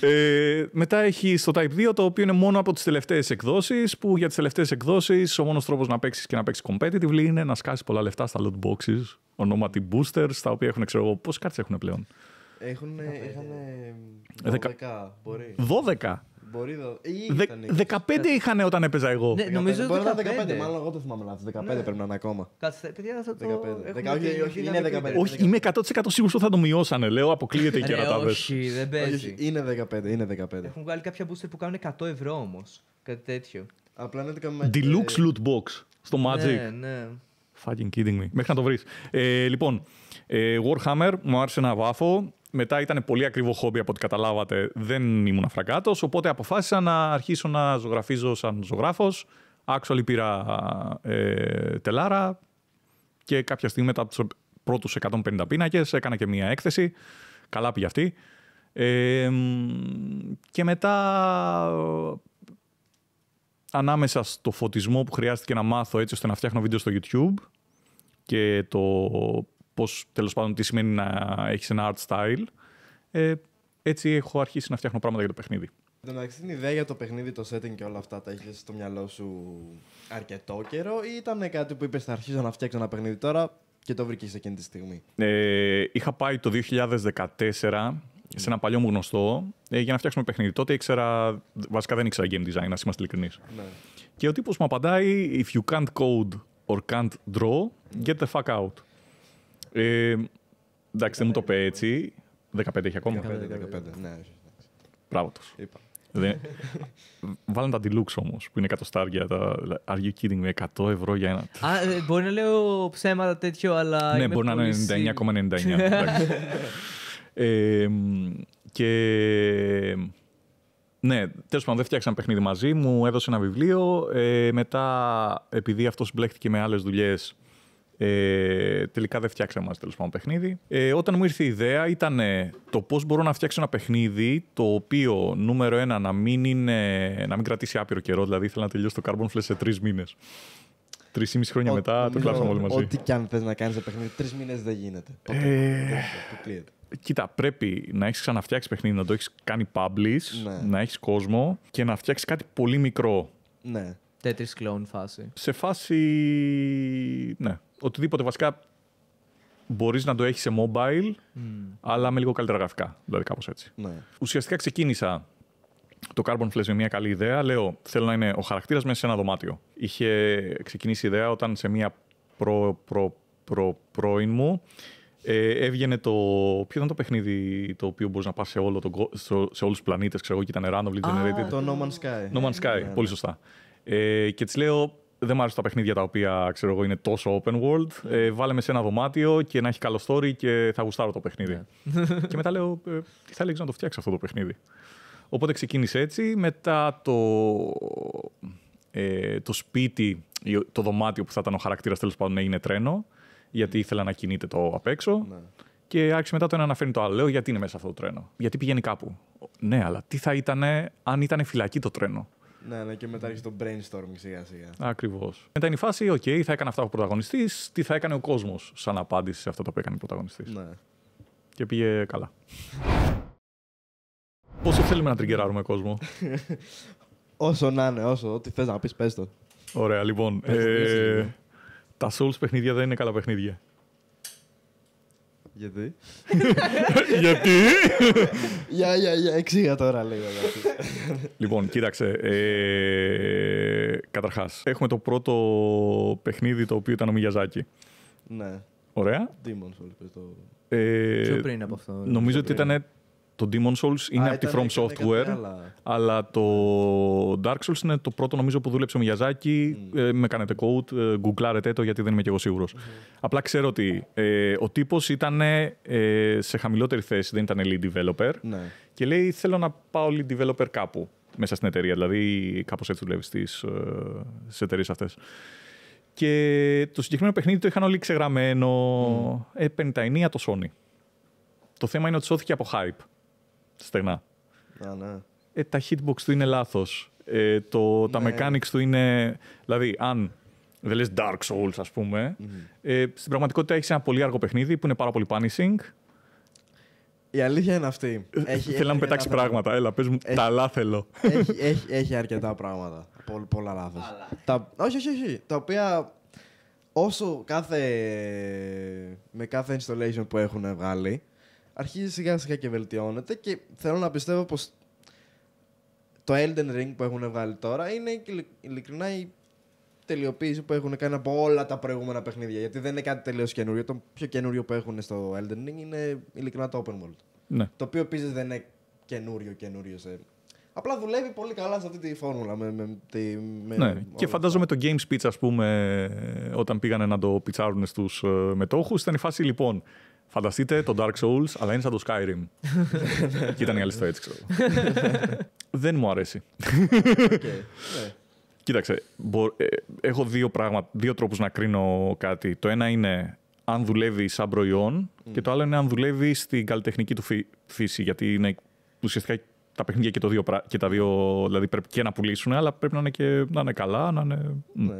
Ε, μετά έχει το Type 2, το οποίο είναι μόνο από τις τελευταίες εκδόσεις. Που για τις τελευταίες εκδόσεις ο μόνος τρόπος να παίξεις και να παίξεις competitive είναι να σκάσεις πολλά λεφτά στα loot boxes, ονόματι boosters, τα οποία έχουν, ξέρω εγώ, πόσες κάρτες έχουν πλέον. Έχουν. Ε, μπορεί. 12. Μπορεί να. Δε, 15 είχαν όταν έπαιζα εγώ. Ναι, νομίζω Μπορεί να ήταν 15, μάλλον εγώ το θυμάμαι λάθος. 15 ναι. πρέπει να είναι ακόμα. Κάτσε, παιδιά, θα το. 15. Όχι, όχι, είναι 15. Όχι, είμαι 100% σίγουρος ότι θα το μειώσανε. Λέω, αποκλείεται η ε, κερατάδες. Όχι, δεν παίζει. Είναι 15, είναι 15. Έχουν βγάλει κάποια booster που κάνουν 100 ευρώ όμως. Κάτι τέτοιο. Απλά είναι Deluxe loot box στο ναι, Magic. Ναι, ναι. Fucking kidding me. Μέχρι να το βρεις. Ε, λοιπόν, ε, Warhammer μου άρεσε ένα βάφο μετά ήταν πολύ ακριβό χόμπι από ό,τι καταλάβατε. Δεν ήμουν αφρακάτος, Οπότε αποφάσισα να αρχίσω να ζωγραφίζω σαν ζωγράφος. Άξω πήρα ε, τελάρα και κάποια στιγμή μετά από τους πρώτους 150 πίνακες έκανα και μία έκθεση. Καλά πήγε αυτή. και μετά ε, ανάμεσα στο φωτισμό που χρειάστηκε να μάθω έτσι ώστε να φτιάχνω βίντεο στο YouTube και το πώς τέλος πάντων τι σημαίνει να έχεις ένα art style. Ε, έτσι έχω αρχίσει να φτιάχνω πράγματα για το παιχνίδι. Δεν την ιδέα για το παιχνίδι, το setting και όλα αυτά τα είχε στο μυαλό σου αρκετό καιρό, ή ήταν κάτι που είπες θα αρχίσω να φτιάξω ένα παιχνίδι τώρα και το βρήκες εκείνη τη στιγμή. Ε, είχα πάει το 2014 σε ένα παλιό μου γνωστό ε, για να φτιάξουμε παιχνίδι. Τότε ήξερα, βασικά δεν ήξερα game design, να είμαστε ειλικρινείς. Ναι. Και ο τύπος μου απαντάει: If you can't code or can't draw, get the fuck out. Ε, εντάξει, δεν μου το πει έτσι. 15 έχει ακόμα. 15, ναι, ναι, ναι. Μπράβο τους. Βάλαν τα deluxe όμως, που είναι 100 στάρια. Δηλαδή, are you kidding me, 100 ευρώ για ένα. Ε, μπορεί να λέω ψέματα τέτοιο, αλλά. Ναι, μπορεί να είναι 99,99. ε, και. Ναι, τέλος πάντων, δεν φτιάξαν παιχνίδι μαζί μου, έδωσε ένα βιβλίο. Ε, μετά, επειδή αυτός μπλέχτηκε με άλλες δουλειές, ε, τελικά δεν φτιάξαμε μαζί τέλος πάντων παιχνίδι. Ε, όταν μου ήρθε η ιδέα ήταν το πώς μπορώ να φτιάξω ένα παιχνίδι το οποίο νούμερο ένα να μην, είναι, να μην κρατήσει άπειρο καιρό. Δηλαδή ήθελα να τελειώσει το Carbon Flash σε τρεις μήνες. Τρεις ή μισή χρόνια μετά το ναι, κλάψαμε όλοι μαζί. Ό,τι και αν θες να κάνεις ένα παιχνίδι, τρεις μήνες δεν γίνεται. Ποτέ, ε, Κοίτα, πρέπει να έχεις ξαναφτιάξει παιχνίδι, να το έχεις κάνει publish, ναι. να έχεις κόσμο και να φτιάξεις κάτι πολύ μικρό. Ναι. Τέτρι κλόν φάση. Σε φάση. Ναι οτιδήποτε βασικά μπορείς να το έχεις σε mobile, mm. αλλά με λίγο καλύτερα γραφικά. Δηλαδή, κάπως έτσι. Ναι. Ουσιαστικά ξεκίνησα το Carbon Flash με μια καλή ιδέα. Λέω, θέλω να είναι ο χαρακτήρας μέσα σε ένα δωμάτιο. Είχε ξεκινήσει η ιδέα όταν σε μια προ, προ, προ, πρώην μου ε, έβγαινε το. Ποιο ήταν το παιχνίδι το οποίο μπορείς να πας σε, όλο τον, σε όλους τους πλανήτες, ξέρω εγώ, και ήταν randomly generated. το No Man's Sky. No Man's Sky, yeah, ναι, ναι, πολύ ναι. σωστά. Ε, και της λέω, δεν μου αρέσουν τα παιχνίδια τα οποία ξέρω εγώ, είναι τόσο open world. Ε, βάλε με σε ένα δωμάτιο και να έχει καλό story και θα γουστάρω το παιχνίδι. Ναι. και μετά λέω, ε, τι θα έλεγες να το φτιάξει αυτό το παιχνίδι. Οπότε ξεκίνησε έτσι. Μετά το, ε, το σπίτι, το δωμάτιο που θα ήταν ο χαρακτήρας τέλος πάντων είναι τρένο, γιατί ήθελα να κινείται το απ' έξω. Ναι. Και άρχισε μετά το ένα να φέρνει το άλλο. Λέω, γιατί είναι μέσα αυτό το τρένο. Γιατί πηγαίνει κάπου. Ναι, αλλά τι θα ήταν αν ήταν φυλακή το τρένο. Ναι, ναι, και μετά έρχεται το brainstorming σιγά σιγά. Ακριβώς. Μετά είναι η φάση, οκ, θα έκανε αυτά ο πρωταγωνιστής, τι θα έκανε ο κόσμος σαν απάντηση σε αυτά που έκανε ο πρωταγωνιστής. Ναι. Και πήγε καλά. Πόσο θέλουμε να τριγκεράρουμε κόσμο. όσο να είναι, όσο. Ό,τι θες να πεις, πες το. Ωραία, λοιπόν. ε, τα Souls παιχνίδια δεν είναι καλά παιχνίδια. Γιατί. Γιατί. Για, για, για, εξήγα τώρα λίγο. λοιπόν, κοίταξε. Ε, Καταρχάς, έχουμε το πρώτο παιχνίδι το οποίο ήταν ο Μιγιαζάκη. Ναι. Ωραία. Demon's Souls. Το... Ε, πιο πριν από αυτό. Νομίζω ότι ήταν το Demon Souls είναι από τη From Software, αλλά το Dark Souls είναι το πρώτο νομίζω που δούλεψε ο Μιαζάκη. Mm. Ε, με κάνετε code, ε, γκουγκλάρετε το γιατί δεν είμαι και εγω σίγουρος. Mm-hmm. Απλά ξέρω ότι ε, ο τύπος ήταν ε, σε χαμηλότερη θέση, δεν ήταν lead developer ναι. και λέει θέλω να πάω lead developer κάπου μέσα στην εταιρεία, δηλαδή κάπως έτσι δουλεύεις στις εταιρείες αυτές. Και το συγκεκριμένο παιχνίδι το είχαν όλοι ξεγραμμένο, mm. 59 το Sony. Το θέμα είναι ότι σώθηκε από hype στεγνά. Να, ναι. ε, τα hitbox του είναι λάθος. Ε, το, τα ναι. mechanics του είναι. Δηλαδή, αν δεν λες Dark Souls, ας πούμε, ε, στην πραγματικότητα έχεις ένα πολύ αργό παιχνίδι που είναι πάρα πολύ punishing. Η αλήθεια είναι αυτή. Ε, έχει, θέλω να μου πετάξει πράγματα. Έλα, πες μου. τα λάθελο. Έχει, έχει, έχει αρκετά πράγματα. πολλά λάθος. όχι, όχι, όχι. Τα οποία όσο κάθε. με κάθε installation που έχουν βγάλει, αρχίζει σιγά σιγά και βελτιώνεται και θέλω να πιστεύω πως το Elden Ring που έχουν βγάλει τώρα είναι ειλικρινά η τελειοποίηση που έχουν κάνει από όλα τα προηγούμενα παιχνίδια. Γιατί δεν είναι κάτι τελείως καινούριο. Το πιο καινούριο που έχουν στο Elden Ring είναι ειλικρινά το Open World. Ναι. Το οποίο επίσης δεν είναι καινούριο καινούριο σε Απλά δουλεύει πολύ καλά σε αυτή τη φόρμουλα. Με, με, με, ναι. και φαντάζομαι το Game Speech, ας πούμε, όταν πήγανε να το πιτσάρουν στους ε, μετόχους, ήταν η φάση λοιπόν, Φανταστείτε το Dark Souls, αλλά είναι σαν το Skyrim. και ήταν η άλλη στο έτσι, ξέρω. Δεν μου αρέσει. Ναι. Κοίταξε, ε, έχω δύο, πράγμα, δύο τρόπους να κρίνω κάτι. Το ένα είναι αν δουλεύει σαν προϊόν και mm. το άλλο είναι αν δουλεύει στην καλλιτεχνική του φύση. Γιατί είναι ουσιαστικά τα παιχνίδια και, το δύο, και τα δύο, δηλαδή πρέπει και να πουλήσουν, αλλά πρέπει να είναι και να είναι καλά, να είναι... Ναι,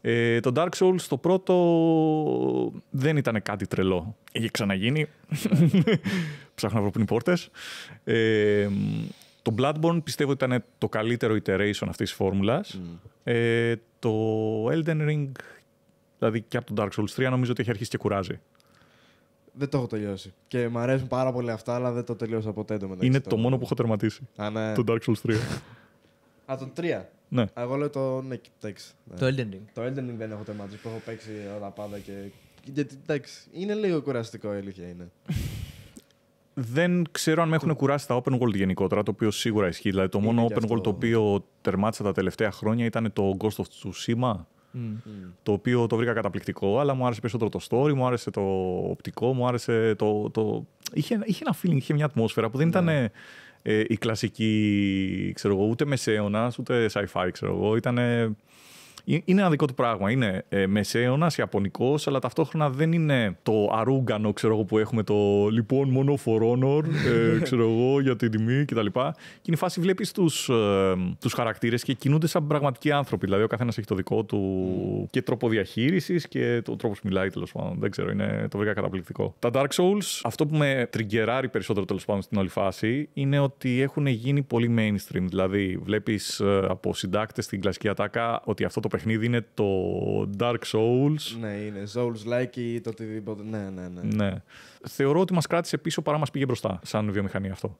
ε, το Dark Souls το πρώτο δεν ήταν κάτι τρελό. Είχε ξαναγίνει. Ναι. Ψάχνω να βρω πριν πόρτες. Ε, το Bloodborne πιστεύω ότι ήταν το καλύτερο iteration αυτής της φόρμουλας. Ε, το Elden Ring, δηλαδή και από το Dark Souls 3, νομίζω ότι έχει αρχίσει και κουράζει. Δεν το έχω τελειώσει. Και μου αρέσουν πάρα πολύ αυτά, αλλά δεν το τελειώσα ποτέ. Το Είναι το μόνο που έχω τερματίσει. Α, ναι. Το Dark Souls 3. Α, το 3. Ναι. Εγώ λέω το ναι, εντάξει. Το Elden Ring. Το Elden Ring δεν έχω τερματίσει που έχω παίξει όλα πάντα και. Γιατί εντάξει, είναι λίγο κουραστικό η αλήθεια είναι. δεν ξέρω αν με έχουν κουράσει τα open world γενικότερα, το οποίο σίγουρα ισχύει. Δηλαδή το μόνο open world το οποίο τερμάτισα τα τελευταία χρόνια ήταν το Ghost of Tsushima. Το οποίο το βρήκα καταπληκτικό, αλλά μου άρεσε περισσότερο το story, μου άρεσε το οπτικό, μου άρεσε το. το... Είχε, είχε ένα feeling, είχε μια ατμόσφαιρα που δεν yeah. Ναι. ήταν ε, η κλασική, ξέρω εγώ, ούτε μεσαίωνας, ούτε sci-fi, ξέρω εγώ. Ήταν ε, είναι ένα δικό του πράγμα. Είναι ε, μεσαίωνας, Ιαπωνικός, αλλά ταυτόχρονα δεν είναι το αρούγκανο ξέρω εγώ, που έχουμε το λοιπόν μόνο for honor, ε, ξέρω εγώ, για την τιμή κτλ. Και είναι η φάση βλέπεις τους ε, χαρακτήρες και κινούνται σαν πραγματικοί άνθρωποι. Δηλαδή ο καθένας έχει το δικό του mm. και τρόπο διαχείρισης και το τρόπος που μιλάει τέλος πάντων. Δεν ξέρω, είναι, το βρήκα καταπληκτικό. Τα Dark Souls, αυτό που με τριγκεράρει περισσότερο τέλος πάντων στην όλη φάση είναι ότι έχουν γίνει πολύ mainstream. Δηλαδή βλέπεις από συντάκτες στην κλασική ατάκα ότι αυτό το παιχνίδι είναι το Dark Souls. Ναι, είναι Souls-like ή το οτιδήποτε. Ναι, ναι, ναι. ναι. Θεωρώ ότι μας κράτησε πίσω παρά μας πήγε μπροστά, σαν βιομηχανία αυτό.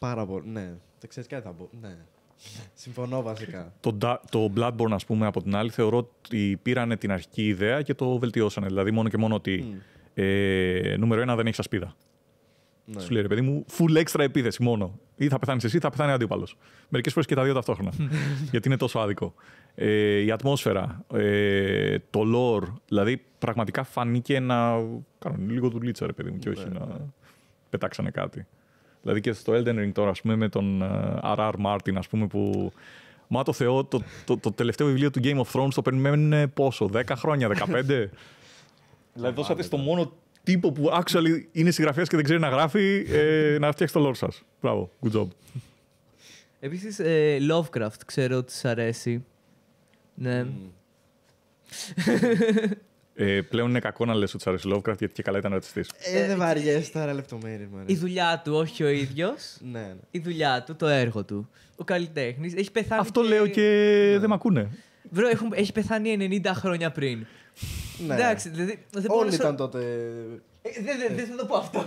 Πάρα πολύ. Ναι. Δεν ξέρεις κάτι θα πω. Ναι. Συμφωνώ βασικά. Το, το Bloodborne, ας πούμε, από την άλλη, θεωρώ ότι πήραν την αρχική ιδέα και το βελτιώσανε. Δηλαδή, μόνο και μόνο ότι. Mm. νούμερο ένα, δεν έχεις ασπίδα. Ναι. Σου λέει ρε παιδί μου, full extra επίθεση μόνο. Ή θα πεθάνεις εσύ ή θα πεθάνει ο αντίπαλος. Μερικές φορές και τα δύο ταυτόχρονα. γιατί είναι τόσο άδικο. Ε, η ατμόσφαιρα, ε, το lore. Δηλαδή πραγματικά φανήκε να κάνουν λίγο δουλίτσα ρε παιδί μου και ναι, όχι ναι. να ναι. πετάξανε κάτι. Δηλαδή και στο Elden Ring τώρα, ας πούμε, με τον R.R. Ε, Martin, ας πούμε, που Μα το Θεό, το, το, το, τελευταίο βιβλίο του Game of Thrones το περιμένουν πόσο, 10 χρόνια, 15. δηλαδή δώσατε στο μόνο τύπο που actually είναι συγγραφέας και δεν ξέρει να γράφει, ε, να φτιάξει το lore σας. Μπράβο. Good job. Επίσης, ε, Lovecraft ξέρω ότι σας αρέσει. Ναι. Mm. Ε, πλέον είναι κακό να λες ότι σου αρέσει Lovecraft γιατί και καλά ήταν ρατσιστής. Ε, δεν ε, ε, βαριέσαι ε, τώρα λεπτομέρειε. Η δουλειά του, όχι ο ίδιος. ναι, ναι. Η δουλειά του, το έργο του. Ο καλλιτέχνης έχει πεθάνει. Αυτό και... λέω και ναι. δεν με ακούνε. Βρω, έχουν, έχει πεθάνει 90 χρόνια πριν. Ναι. Εντάξει, δηλαδή, δεν Όλοι μπορούσα... ήταν τότε. δεν δε, δε θα το πω αυτό.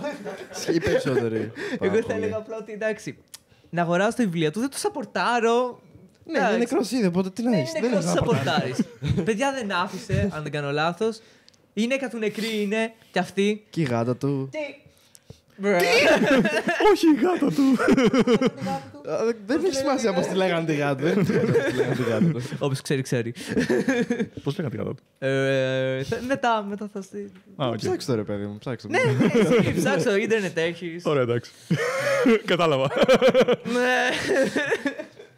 Οι περισσότεροι. Εγώ θα έλεγα απλά ότι εντάξει. Να αγοράσω τα βιβλία του, δεν του σαπορτάρω. Ναι, δεν είναι κροσίδι, οπότε τι να έχει. Ναι, δεν είναι σαπορτάρει. Παιδιά δεν άφησε, αν δεν κάνω λάθος. Είναι κατ' νεκρή είναι κι αυτή. Και η γάτα του. Τι! Όχι η γάτα του. Δεν έχει σημασία πώς τη λέγανε τη γάτα. Όπως ξέρει, ξέρει. Πώς λέγανε τη γάτα. Ε, ε, μετά, μετά θα στη. Ψάξε το ρε παιδί μου, ψάξε το. Ναι, ναι ψάξε το, ίντερνετ έχεις. Ωραία, εντάξει. Κατάλαβα. Ναι.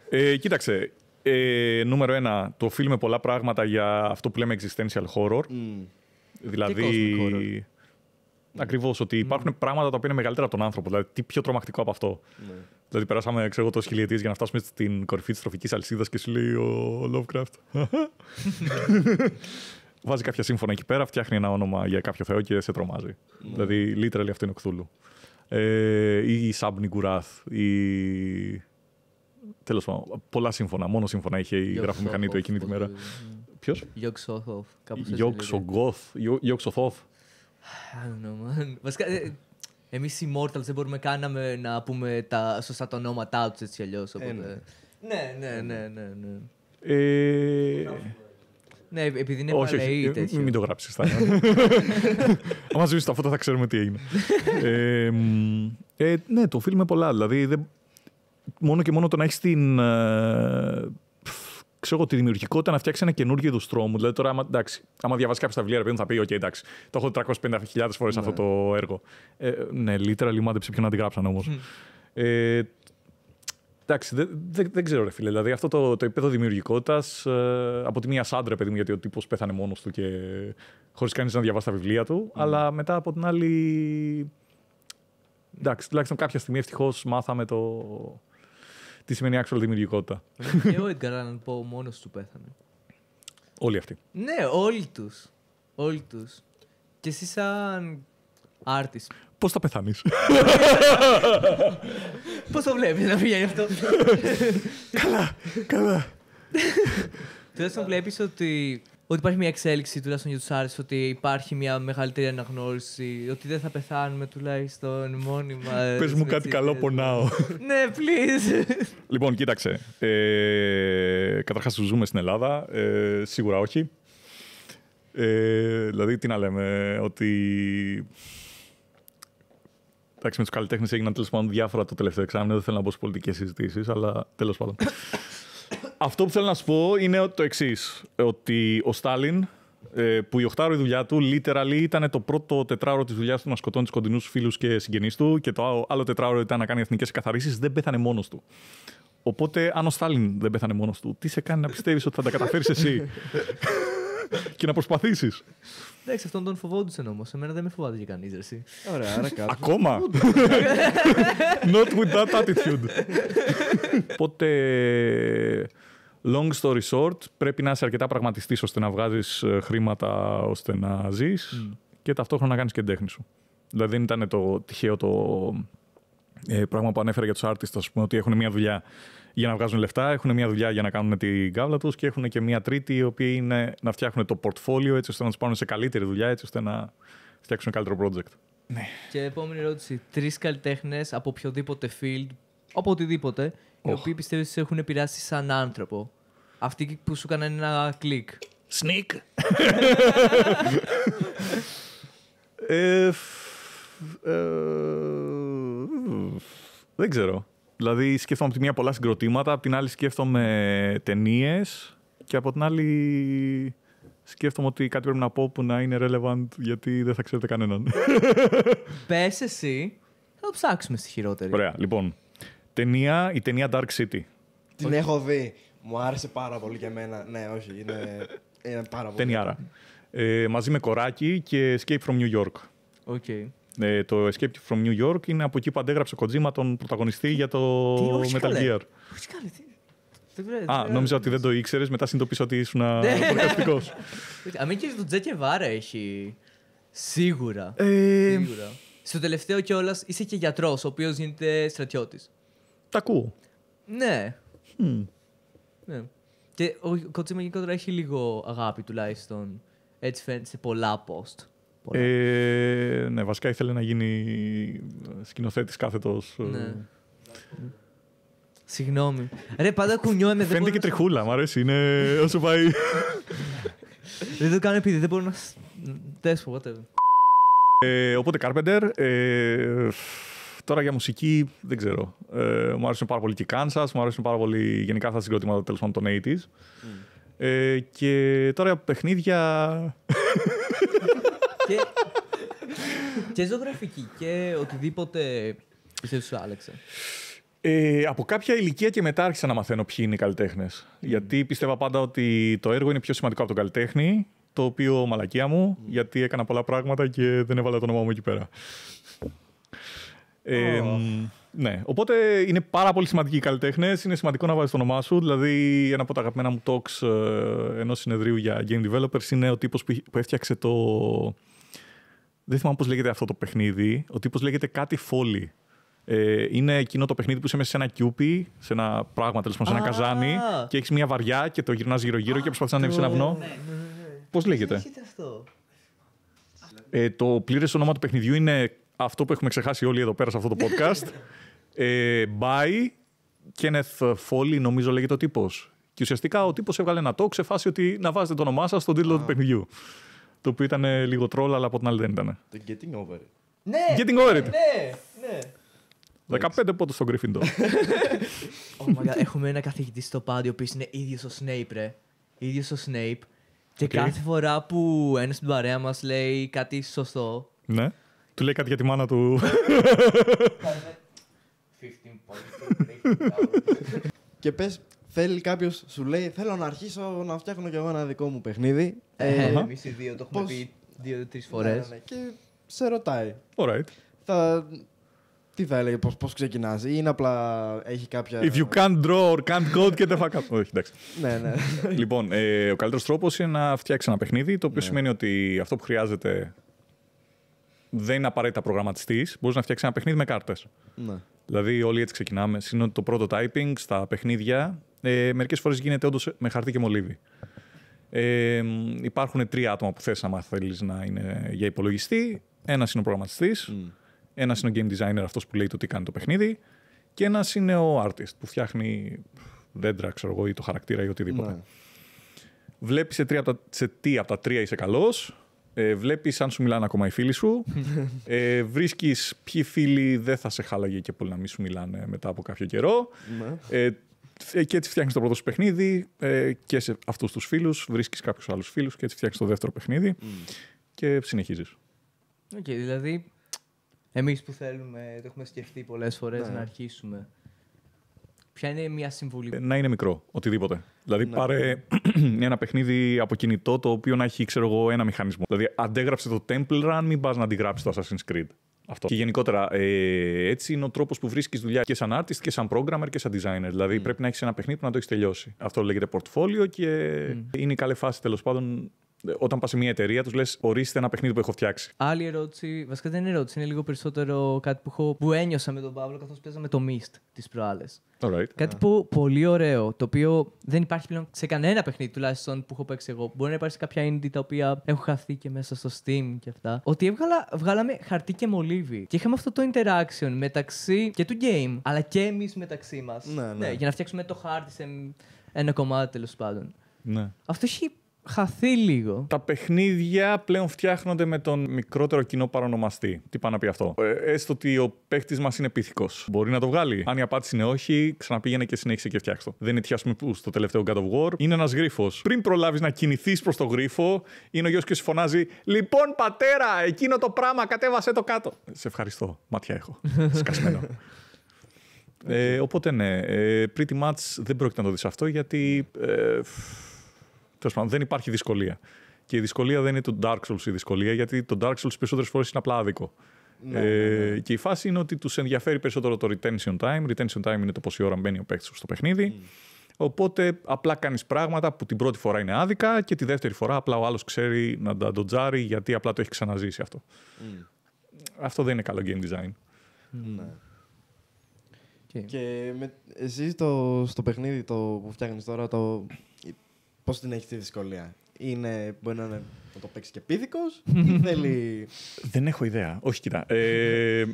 Ε, κοίταξε. Νούμερο ένα, το φιλμ με πολλά πράγματα για αυτό που λέμε existential horror. Δηλαδή. Ακριβώς, ότι υπάρχουν πράγματα τα οποία είναι μεγαλύτερα από τον άνθρωπο. Δηλαδή, τι πιο τρομακτικό από αυτό. Ναι. Δηλαδή, περάσαμε ξέρω, το χιλιετίε για να φτάσουμε στην κορυφή της τροφικής αλυσίδας και σου λέει ο Lovecraft. Βάζει κάποια σύμφωνα εκεί πέρα, φτιάχνει ένα όνομα για κάποιο θεό και σε τρομάζει. Mm. Δηλαδή, literally αυτό είναι ο Κθούλου. Ε, ή η Σαμπ η γραφομηχανή του εκείνη τη μέρα. Ποιο? Γιόξοθοφ. Γιώξο I don't know, man. Ε, Εμείς οι Immortals δεν μπορούμε καν να, πούμε τα σωστά τα ονόματά τους έτσι αλλιώς. Ε, οπότε... Ναι, ναι ναι, ε, ναι, ναι, ναι. ναι. Ε... Ναι, επειδή είναι όχι, όχι, ε, τέτοιο. Μην το γράψεις. Αν μα ζήσεις τα φώτα, θα ξέρουμε τι έγινε. ε, ε, ναι, το οφείλουμε πολλά. Δηλαδή, δεν... μόνο και μόνο το να έχεις την, ξέρω, τη δημιουργικότητα να φτιάξει ένα καινούργιο είδους τρόμου. Δηλαδή, τώρα, άμα, εντάξει, άμα διαβάσει κάποιος τα βιβλία, ρε παιδί θα πει: OK, εντάξει, το έχω 350.000 φορέ ναι. αυτό το έργο. Ε, ναι, λίτρα λιμάντεψε ποιον να την γράψαν όμω. Ε, εντάξει, δεν, ξέρω, ρε φίλε. Δηλαδή, αυτό το, το επίπεδο δημιουργικότητας ε, από τη μία σάντρα, παιδί μου, γιατί ο τύπος πέθανε μόνος του και χωρίς κανείς να διαβάσει τα βιβλία του. Mm. Αλλά μετά από την άλλη. Εντάξει, τουλάχιστον κάποια στιγμή ευτυχώς μάθαμε το τι σημαίνει actual δημιουργικότητα. Ε, και ο Edgar Allan Poe μόνος του πέθανε. Όλοι αυτοί. Ναι, όλοι τους. Όλοι τους. Και εσύ σαν άρτη. Πώς θα πεθάνεις. Πώς το βλέπεις να πηγαίνει αυτό. Καλά, καλά. να βλέπεις ότι ότι υπάρχει μια εξέλιξη τουλάχιστον για τους άρε, ότι υπάρχει μια μεγαλύτερη αναγνώριση, ότι δεν θα πεθάνουμε τουλάχιστον μόνιμα. Πες μου κάτι καλό, πονάω. ναι, please. λοιπόν, κοίταξε. Ε, Καταρχάς, ζούμε στην Ελλάδα. Ε, σίγουρα όχι. Ε, δηλαδή, τι να λέμε, ότι. Εντάξει, με τους καλλιτέχνες έγιναν διάφορα το τελευταίο εξάμεινο. Δεν θέλω να μπω σε πολιτικές συζητήσεις, αλλά τέλος πάντων. Αυτό που θέλω να σου πω είναι το εξής. Ότι ο Στάλιν, ε, που η οχτάρο η δουλειά του, literally ήταν το πρώτο τετράωρο της δουλειάς του να σκοτώνει τους κοντινούς φίλους και συγγενείς του, και το άλλο τετράωρο ήταν να κάνει εθνικές καθαρίσει, δεν πέθανε μόνος του. Οπότε, αν ο Στάλιν δεν πέθανε μόνος του, τι σε κάνει να πιστεύεις ότι θα τα καταφέρεις εσύ και να προσπαθήσεις. Εντάξει, αυτόν τον φοβόντουσαν όμως. Εμένα δεν με φοβάται και κανεί. Ωραία, άρα κάτω. Ακόμα. Not with that attitude. Οπότε Long story short, πρέπει να είσαι αρκετά πραγματιστής ώστε να βγάζεις ε, χρήματα ώστε να ζεις mm. και ταυτόχρονα να κάνεις και τέχνη σου. Δηλαδή δεν ήταν το τυχαίο το ε, πράγμα που ανέφερα για τους artists, ας ότι έχουν μια δουλειά για να βγάζουν λεφτά, έχουν μια δουλειά για να κάνουν την κάβλα τους και έχουν και μια τρίτη, η οποία είναι να φτιάχνουν το portfolio έτσι ώστε να τους πάρουν σε καλύτερη δουλειά, έτσι ώστε να φτιάξουν καλύτερο project. Ναι. Και επόμενη ερώτηση. Τρεις καλλιτέχνες από οποιοδήποτε field, από οτιδήποτε, oh. οι οποίοι πιστεύεις ότι σε έχουν επηρεάσει σαν άνθρωπο. Αυτοί που σου έκαναν ένα κλικ. Σνίκ. Ε, ε, δεν ξέρω. Δηλαδή σκέφτομαι από τη μία πολλά συγκροτήματα, από την άλλη σκέφτομαι ταινίες και από την άλλη σκέφτομαι ότι κάτι πρέπει να πω που να είναι relevant γιατί δεν θα ξέρετε κανέναν. Πες εσύ, θα το ψάξουμε στη χειρότερη. Ωραία, λοιπόν ταινία, η ταινία Dark City. Την έχω δει. Μου άρεσε πάρα πολύ και εμένα. Ναι, όχι, είναι, είναι πάρα πολύ. Ταινιάρα. Ε, μαζί με Κοράκι και Escape from New York. Okay. Ε, το Escape from New York είναι από εκεί που αντέγραψε ο Κοτζίμα τον πρωταγωνιστή για το τι, Metal Gear. Όχι καλέ, Α, νόμιζα ότι δεν το ήξερες, μετά συνειδητοποίησα ότι ήσουν ναι. προκαταστικό. Αν και το Τζέκε Βάρα έχει. Σίγουρα. Ε, σίγουρα. Στο τελευταίο κιόλας είσαι και γιατρός, ο οποίος γίνεται στρατιώτης τα ακούω. Ναι. ναι. Και ο Κοτσίμα γενικότερα έχει λίγο αγάπη τουλάχιστον. Έτσι φαίνεται σε πολλά post. Ε, ναι, βασικά ήθελε να γίνει σκηνοθέτης κάθετος. Ε. Ναι. Συγγνώμη. Ρε, πάντα κουνιόμαι. Φαίνεται και τριχούλα, μ' αρέσει. Είναι όσο πάει. δεν το κάνω επειδή δεν μπορώ να. Τέσπο, ε, οπότε, Carpenter. Τώρα για μουσική δεν ξέρω. Ε, μου άρεσαν πάρα πολύ και οι Kansas, μου άρεσαν πάρα πολύ γενικά αυτά τα συγκροτήματα τέλος πάντων των 80s. Mm. Ε, και τώρα για παιχνίδια. και, και ζωγραφική και οτιδήποτε πιστεύεις σου άλλαξε. Ε, από κάποια ηλικία και μετά άρχισα να μαθαίνω ποιοι είναι οι καλλιτέχνες. Mm. Γιατί πίστευα πάντα ότι το έργο είναι πιο σημαντικό από τον καλλιτέχνη, το οποίο μαλακία μου, mm. γιατί έκανα πολλά πράγματα και δεν έβαλα το όνομά μου εκεί πέρα. Ε, Ναι. Οπότε είναι πάρα πολύ σημαντικοί οι καλλιτέχνες. Είναι σημαντικό να βάζεις το όνομά σου. Δηλαδή, ένα από τα αγαπημένα μου talks ε, ενός συνεδρίου για game developers είναι ο τύπος που έφτιαξε το. Δεν θυμάμαι πώς λέγεται αυτό το παιχνίδι. Ο τύπος λέγεται κάτι φόλι. Ε, είναι εκείνο το παιχνίδι που είσαι μέσα σε ένα κιούπι, σε ένα πράγμα τέλος πάντων, σε ένα ah. καζάνι και έχεις μια βαριά και το γυρνάς γύρω-γύρω και προσπαθείς να ανέβεις ένα βουνό. Ναι, ναι, ναι. ναι. Πώς λέγεται. Ε, το πλήρες όνομα του παιχνιδιού είναι αυτό που έχουμε ξεχάσει όλοι εδώ πέρα σε αυτό το podcast. ε, by Kenneth Foley, νομίζω λέγεται ο τύπος. Και ουσιαστικά ο τύπος έβγαλε ένα talk σε φάση ότι να βάζετε το όνομά σας στον τίτλο του παιχνιδιού. Το οποίο ήταν ε, λίγο τρόλ, αλλά από την άλλη δεν ήταν. The getting over it. Ναι! Getting over it. Ναι, ναι. 15 πόντους στον Γκριφιντο. oh έχουμε ένα καθηγητή στο πάντιο ο οποίος είναι ίδιος ο Snape, ρε. ίδιος ο Snape. Και okay. κάθε φορά που ένας στην παρέα μας λέει κάτι σωστό, ναι. Του λέει κάτι για τη μάνα του. και πες, θέλει κάποιος, σου λέει, θέλω να αρχίσω να φτιάχνω κι εγώ ένα δικό μου παιχνίδι. Ε, ε Εμείς οι δύο το έχουμε πει δύο-τρει ναι, φορές. Ναι, ναι. και σε ρωτάει. Θα... Τι θα έλεγε, πώς ξεκινάς, ή είναι απλά έχει κάποια. If you can't draw or can't code, get the fuck up. Όχι, εντάξει. ναι, ναι. λοιπόν, ε, ο καλύτερος τρόπος είναι να φτιάξεις ένα παιχνίδι, το οποίο σημαίνει ότι αυτό που χρειάζεται δεν είναι απαραίτητα προγραμματιστής, μπορείς να φτιάξεις ένα παιχνίδι με κάρτες. Ναι. Δηλαδή, όλοι έτσι ξεκινάμε. Είναι το πρώτο typing στα παιχνίδια. Ε, Μερικές φορές γίνεται όντως με χαρτί και μολύβι. Ε, υπάρχουν τρία άτομα που θες να θέλεις να είναι για υπολογιστή. Ένας είναι ο προγραμματιστής, mm. ένας είναι ο game designer, αυτός που λέει το τι κάνει το παιχνίδι, και ένας είναι ο artist που φτιάχνει δέντρα, ξέρω εγώ, ή το χαρακτήρα ή οτιδήποτε. Ναι. Βλέπεις σε, σε τι από τα τρία είσαι καλός, ε, Βλέπεις αν σου μιλάνε ακόμα οι φίλοι σου. ε, Βρίσκεις ποιοι φίλοι δεν θα σε χάλαγε και πολύ να μην σου μιλάνε μετά από κάποιο καιρό. Ναι. Ε, ε, και έτσι φτιάχνεις το πρώτο σου παιχνίδι ε, και σε αυτούς τους φίλους. Βρίσκεις κάποιους άλλους φίλους και έτσι φτιάχνεις το δεύτερο παιχνίδι. Mm. Και συνεχίζεις. Οκ, δηλαδή εμείς που θέλουμε, το έχουμε σκεφτεί πολλές φορές ναι. να αρχίσουμε Ποια είναι μια συμβουλή. Ε, να είναι μικρό, οτιδήποτε. Δηλαδή, να... πάρε ένα παιχνίδι από κινητό το οποίο να έχει, ξέρω εγώ, ένα μηχανισμό. Δηλαδή, αντέγραψε το Temple Run, μην πας να αντιγράψει το Assassin's Creed. Αυτό. Και γενικότερα, ε, έτσι είναι ο τρόπος που βρίσκεις δουλειά και σαν artist και σαν programmer και σαν designer. Δηλαδή, mm. πρέπει να έχεις ένα παιχνίδι που να το έχεις τελειώσει. Αυτό λέγεται portfolio και mm. είναι η καλή φάση τέλος πάντων όταν πας σε μια εταιρεία, τους λες: Ορίστε ένα παιχνίδι που έχω φτιάξει. Άλλη ερώτηση, βασικά δεν είναι ερώτηση, είναι λίγο περισσότερο κάτι που, έχω, που ένιωσα με τον Παύλο καθώς παίζαμε το Mist τις προάλλες. Right. Κάτι yeah. που πολύ ωραίο, το οποίο δεν υπάρχει πλέον σε κανένα παιχνίδι τουλάχιστον που έχω παίξει εγώ. Μπορεί να υπάρχει κάποια indie τα οποία έχουν χαθεί και μέσα στο Steam και αυτά. Ότι έβγαλα, βγάλαμε χαρτί και μολύβι. Και είχαμε αυτό το interaction μεταξύ και του game, αλλά και εμείς μεταξύ μας. Ναι, ναι. ναι, για να φτιάξουμε το χάρτη σε ένα κομμάτι τέλος πάντων. Ναι. Αυτό έχει χαθεί λίγο. Τα παιχνίδια πλέον φτιάχνονται με τον μικρότερο κοινό παρονομαστή. Τι πάει να πει αυτό. Ε, έστω ότι ο παίχτη μας είναι πίθηκος. Μπορεί να το βγάλει. Αν η απάντηση είναι όχι, ξαναπήγαινε και συνέχισε και φτιάξτε Δεν είναι τυχαίο που στο τελευταίο God of War είναι ένας γρίφος. Πριν προλάβεις να κινηθείς προς το γρίφο, είναι ο γιος και σου φωνάζει Λοιπόν, πατέρα, εκείνο το πράγμα κατέβασε το κάτω. Σε ευχαριστώ. Μάτια έχω. Σκασμένο. ε, οπότε ναι, ε, pretty much δεν πρόκειται να το δεις αυτό γιατί. Ε, δεν υπάρχει δυσκολία. Και η δυσκολία δεν είναι το Dark Souls η δυσκολία, γιατί το Dark Souls περισσότερες φορές είναι απλά άδικο. Ναι, ναι, ε, ναι. Και η φάση είναι ότι τους ενδιαφέρει περισσότερο το retention time. Retention time είναι το πόση ώρα μπαίνει ο παίκτης στο παιχνίδι. Mm. Οπότε απλά κάνεις πράγματα που την πρώτη φορά είναι άδικα και τη δεύτερη φορά απλά ο άλλος ξέρει να τα ντοτζάρει γιατί απλά το έχει ξαναζήσει αυτό. Mm. Αυτό δεν είναι καλό game design. Ναι. Και με, εσύ το, στο παιχνίδι το που φτιάχνεις τώρα, το, Πώς την έχεις τη δυσκολία. Είναι, μπορεί να, είναι, να το παίξεις και πίδικο ή θέλει. Δεν έχω ιδέα. Όχι, κοιτά. Ε,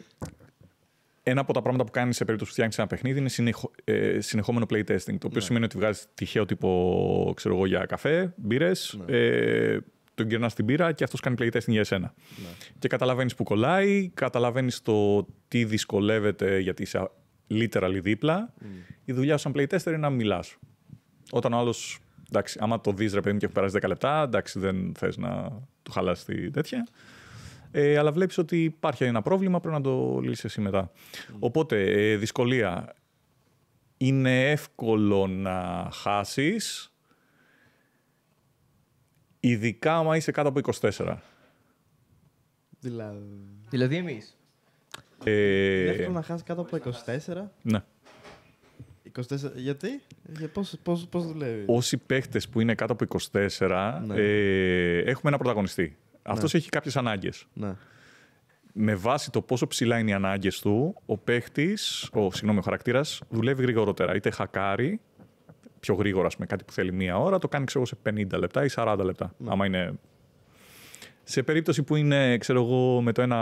ένα από τα πράγματα που κάνεις σε περίπτωση που φτιάχνεις ένα παιχνίδι είναι συνεχο, ε, συνεχόμενο playtesting. Το οποίο ναι. σημαίνει ότι βγάζεις τυχαίο τύπο ξέρω εγώ, για καφέ, μπύρες, ναι. ε, τον κερνά στην πύρα και αυτός κάνει playtesting για εσένα. Ναι. Και καταλαβαίνεις που κολλάει, καταλαβαίνεις το τι δυσκολεύεται γιατί είσαι literally δίπλα. Mm. Η δουλειά σου σαν playtester είναι να μιλάς. Όταν ο άλλος εντάξει, άμα το δεις ρε παιδί και έχουν περάσει 10 λεπτά, εντάξει, δεν θες να του χαλάσει τέτοια. Ε, αλλά βλέπεις ότι υπάρχει ένα πρόβλημα, πρέπει να το λύσεις εσύ μετά. Οπότε, ε, δυσκολία. Είναι εύκολο να χάσεις. Ειδικά άμα είσαι κάτω από 24. Δηλαδή. Δηλαδή εμείς. Ε... Εύκολο να χάσεις κάτω από 24. Ναι. 24, γιατί? Πώς, πώς, πώς δουλεύει. Όσοι παίχτες που είναι κάτω από 24, ναι. ε, έχουμε ένα πρωταγωνιστή. Αυτός ναι. έχει κάποιες ανάγκες. Ναι. Με βάση το πόσο ψηλά είναι οι ανάγκες του, ο παίχτης, ο, συγγνώμη, ο χαρακτήρας δουλεύει γρηγορότερα. Είτε χακάρει πιο γρήγορα, με κάτι που θέλει μία ώρα, το κάνει ξέρω, σε 50 λεπτά ή 40 λεπτά. Ναι. Άμα είναι. Σε περίπτωση που είναι, ξέρω εγώ, με το ένα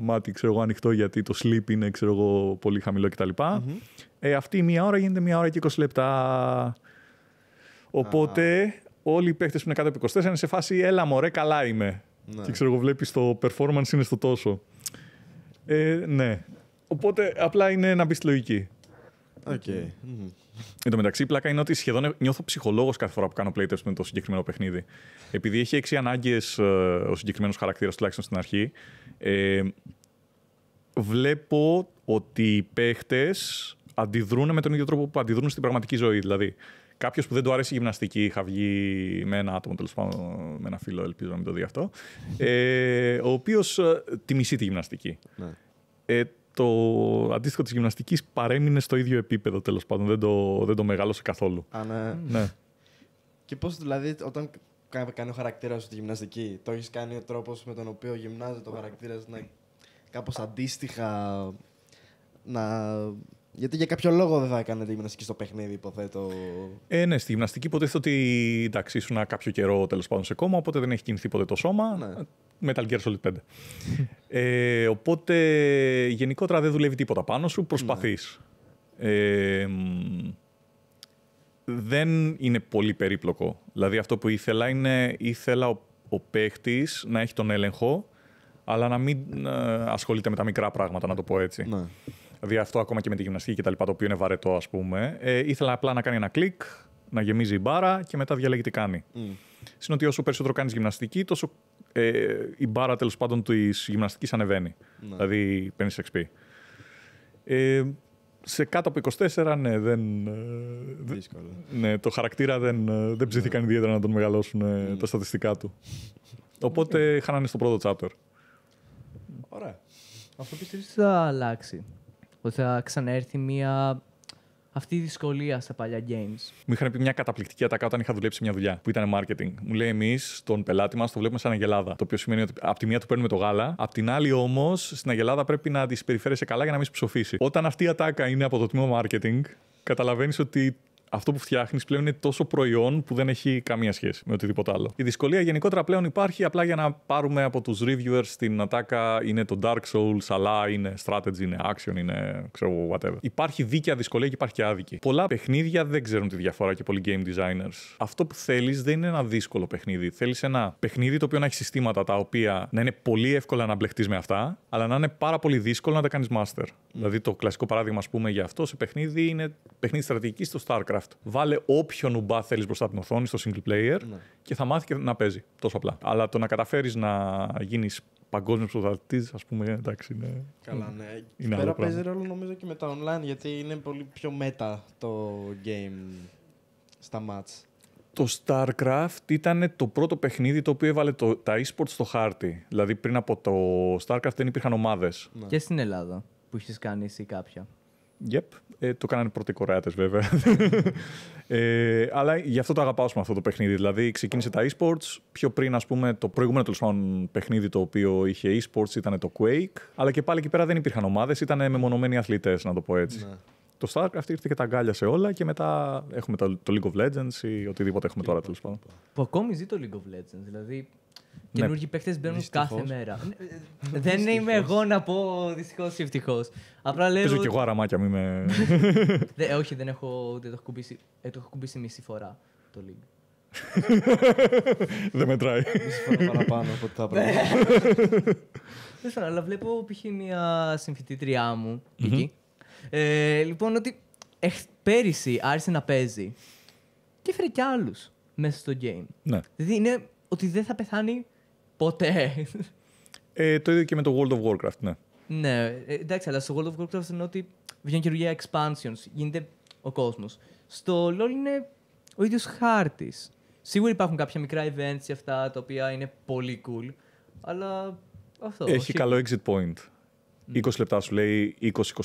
μάτι ξέρω εγώ, ανοιχτό γιατί το sleep είναι ξέρω εγώ, πολύ χαμηλό κτλ. Ε, αυτή η μία ώρα γίνεται μία ώρα και 20 λεπτά. Οπότε όλοι οι παίχτε που είναι κάτω από 24 είναι σε φάση έλα μωρέ, καλά είμαι. Ναι. Και ξέρω εγώ βλέπεις το performance είναι στο τόσο. Ε, ναι. Οπότε απλά είναι να μπεις στη λογική. Okay. Εν τω μεταξύ, η πλάκα είναι ότι σχεδόν νιώθω ψυχολόγος κάθε φορά που κάνω playtest με το συγκεκριμένο παιχνίδι. Επειδή έχει έξι ανάγκες ε, ο συγκεκριμένος χαρακτήρας, τουλάχιστον στην αρχή, ε, βλέπω ότι οι παίχτες αντιδρούν με τον ίδιο τρόπο που αντιδρούν στην πραγματική ζωή. Δηλαδή, κάποιος που δεν του αρέσει η γυμναστική, είχα βγει με ένα άτομο, τέλος πάντων, με ένα φίλο, ελπίζω να μην το δει αυτό, ε, ο οποίος ε, τη τη γυμναστική. Ναι. Ε, το αντίστοιχο της γυμναστικής παρέμεινε στο ίδιο επίπεδο τέλος πάντων. Δεν το, δεν το μεγάλωσε καθόλου. Α, ναι. ναι. Και πώς δηλαδή, όταν κάνει ο χαρακτήρας σου τη γυμναστική, το έχεις κάνει ο τρόπος με τον οποίο γυμνάζει το χαρακτήρας να κάπως αντίστοιχα να γιατί για κάποιο λόγο δεν θα τη γυμναστική στο παιχνίδι, υποθέτω. Ε, ναι, στη γυμναστική υποτίθεται ότι εντάξει, ήσουν κάποιο καιρό τέλος πάντων σε κόμμα, οπότε δεν έχει κινηθεί ποτέ το σώμα. Ναι. Metal Gear Solid 5. ε, οπότε γενικότερα δεν δουλεύει τίποτα πάνω σου, προσπαθείς. Ναι. Ε, δεν είναι πολύ περίπλοκο. Δηλαδή αυτό που ήθελα είναι ήθελα ο, ο παίχτης να έχει τον έλεγχο, αλλά να μην ε, ασχολείται με τα μικρά πράγματα, να το πω έτσι. Ναι. Δηλαδή αυτό ακόμα και με τη γυμναστική και τα λοιπά, το οποίο είναι βαρετό, ας πούμε. Ε, ήθελα απλά να κάνει ένα κλικ, να γεμίζει η μπάρα και μετά διαλέγει τι κάνει. Mm. ότι όσο περισσότερο κάνεις γυμναστική, τόσο ε, η μπάρα τέλος πάντων της γυμναστικής ανεβαίνει. Ναι. Δηλαδή παίρνεις XP. Ε, σε κάτω από 24, ναι, δεν. Ε, Δύσκολο. Ναι, το χαρακτήρα δεν, ε, δεν ψήθηκαν ναι. ιδιαίτερα να τον μεγαλώσουν mm. τα στατιστικά του. Οπότε χάνανε στο πρώτο chapter. Ωραία. Αυτό πιστεύεις ότι θα αλλάξει ότι θα ξαναέρθει μια αυτή η δυσκολία στα παλιά games. Μου είχαν πει μια καταπληκτική ατακά όταν είχα δουλέψει μια δουλειά που ήταν marketing. Μου λέει εμείς τον πελάτη μας το βλέπουμε σαν αγελάδα. Το οποίο σημαίνει ότι από τη μία του παίρνουμε το γάλα, από την άλλη όμως στην αγελάδα πρέπει να τη περιφέρεσαι καλά για να μην ψοφήσει. Όταν αυτή η ατάκα είναι από το τμήμα marketing, καταλαβαίνεις ότι αυτό που φτιάχνεις πλέον είναι τόσο προϊόν που δεν έχει καμία σχέση με οτιδήποτε άλλο. Η δυσκολία γενικότερα πλέον υπάρχει απλά για να πάρουμε από τους reviewers την ατάκα είναι το Dark Souls, αλλά είναι strategy, είναι action, είναι ξέρω εγώ whatever. Υπάρχει δίκαια δυσκολία και υπάρχει και άδικη. Πολλά παιχνίδια δεν ξέρουν τη διαφορά και πολλοί game designers. Αυτό που θέλεις δεν είναι ένα δύσκολο παιχνίδι. Θέλεις ένα παιχνίδι το οποίο να έχει συστήματα τα οποία να είναι πολύ εύκολα να μπλεχτείς με αυτά, αλλά να είναι πάρα πολύ δύσκολο να τα κάνεις master. Mm. Δηλαδή το κλασικό παράδειγμα, ας πούμε, για αυτό σε παιχνίδι είναι παιχνίδι στρατηγικής στο StarCraft Βάλε όποιον ουμπά θέλεις μπροστά από την οθόνη στο single player ναι. και θα μάθει και να παίζει. Τόσο απλά. Αλλά το να καταφέρεις να γίνεις παγκόσμιος πρωταθλητής, ας πούμε, εντάξει, είναι. Καλά, ναι. Είναι Πέρα παίζει ρόλο νομίζω και με τα online, γιατί είναι πολύ πιο μετα το game στα match. Το StarCraft ήταν το πρώτο παιχνίδι το οποίο έβαλε τα e στο χάρτη. Δηλαδή πριν από το StarCraft δεν υπήρχαν ομάδες. Ναι. Και στην Ελλάδα που είχες κάνει εσύ κάποια. Yep. Ε, το κάνανε πρώτοι Κορεάτες, βέβαια. ε, αλλά γι' αυτό το αγαπάω αυτό το παιχνίδι. Δηλαδή, ξεκίνησε τα e-sports. Πιο πριν, ας πούμε, το προηγούμενο παιχνίδι το οποίο είχε e-sports ήταν το Quake. Αλλά και πάλι εκεί πέρα δεν υπήρχαν ομάδες, ήταν μεμονωμένοι αθλητές, να το πω έτσι. Ναι το Starcraft ήρθε και τα σε όλα και μετά έχουμε το League of Legends ή οτιδήποτε έχουμε τώρα τέλος πάντων. Που ακόμη ζει το League of Legends. Δηλαδή ναι. καινούργιοι ναι. παίχτες μπαίνουν κάθε μέρα. Δεν είμαι εγώ να πω δυστυχώς ή ευτυχώς. Απλά λέω. Παίζω κι εγώ αραμάκια, μην με. όχι, δεν έχω, δεν το έχω κουμπίσει, ε, το έχω κουμπίσει μισή φορά το League. δεν μετράει. Μισή φορά παραπάνω από τα θα Δεν Δεν αλλά βλέπω π.χ. μια συμφιτήτριά μου εκεί ε, λοιπόν, ότι εχ, πέρυσι άρχισε να παίζει και έφερε κι άλλους μέσα στο game. Ναι. Δηλαδή είναι ότι δεν θα πεθάνει ποτέ. Ε, το ίδιο και με το World of Warcraft, ναι. Ναι, ε, εντάξει, αλλά στο World of Warcraft είναι ότι βγαίνει καινούργια expansions, γίνεται ο κόσμος. Στο LoL είναι ο ίδιος χάρτης. Σίγουρα υπάρχουν κάποια μικρά events και αυτά τα οποία είναι πολύ cool, αλλά αυτό. Έχει καλό exit point. 20 mm. λεπτά σου λέει,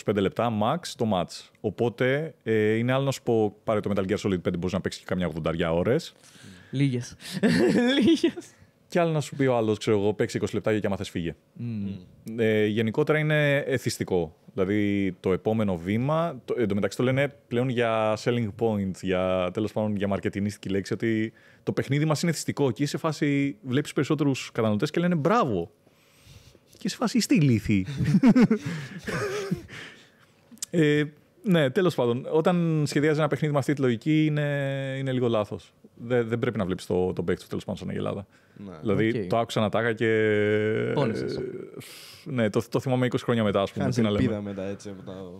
20-25 λεπτά max το match. Οπότε ε, είναι άλλο να σου πω: Πάρε το Metal Gear Solid 5, μπορείς να παίξεις και καμιά 80 ώρες. Λίγες. Λίγες. Και άλλο να σου πει ο άλλος, ξέρω εγώ, παίξει 20 λεπτά και άμα θες φύγε. Mm. mm. Ε, γενικότερα είναι εθιστικό. Δηλαδή το επόμενο βήμα, το, εν τω μεταξύ το λένε πλέον για selling point, για τέλος πάντων για μαρκετινίστικη λέξη, ότι το παιχνίδι μας είναι εθιστικό. Και είσαι φάση, βλέπεις περισσότερους καταναλωτές και λένε μπράβο, και σε φάση λύθη. ε, ναι, τέλος πάντων. Όταν σχεδιάζει ένα παιχνίδι με αυτή τη λογική, είναι, είναι λίγο λάθος. Δεν, δεν πρέπει να βλέπεις το το παίκτη του τέλος πάντων στον Αγελάδα. Ναι. δηλαδή το άκουσα να τάγα και. Πόνισε. Ε, ναι, το, το θυμάμαι 20 χρόνια μετά, ας πούμε. Την ελπίδα μετά, έτσι. τα...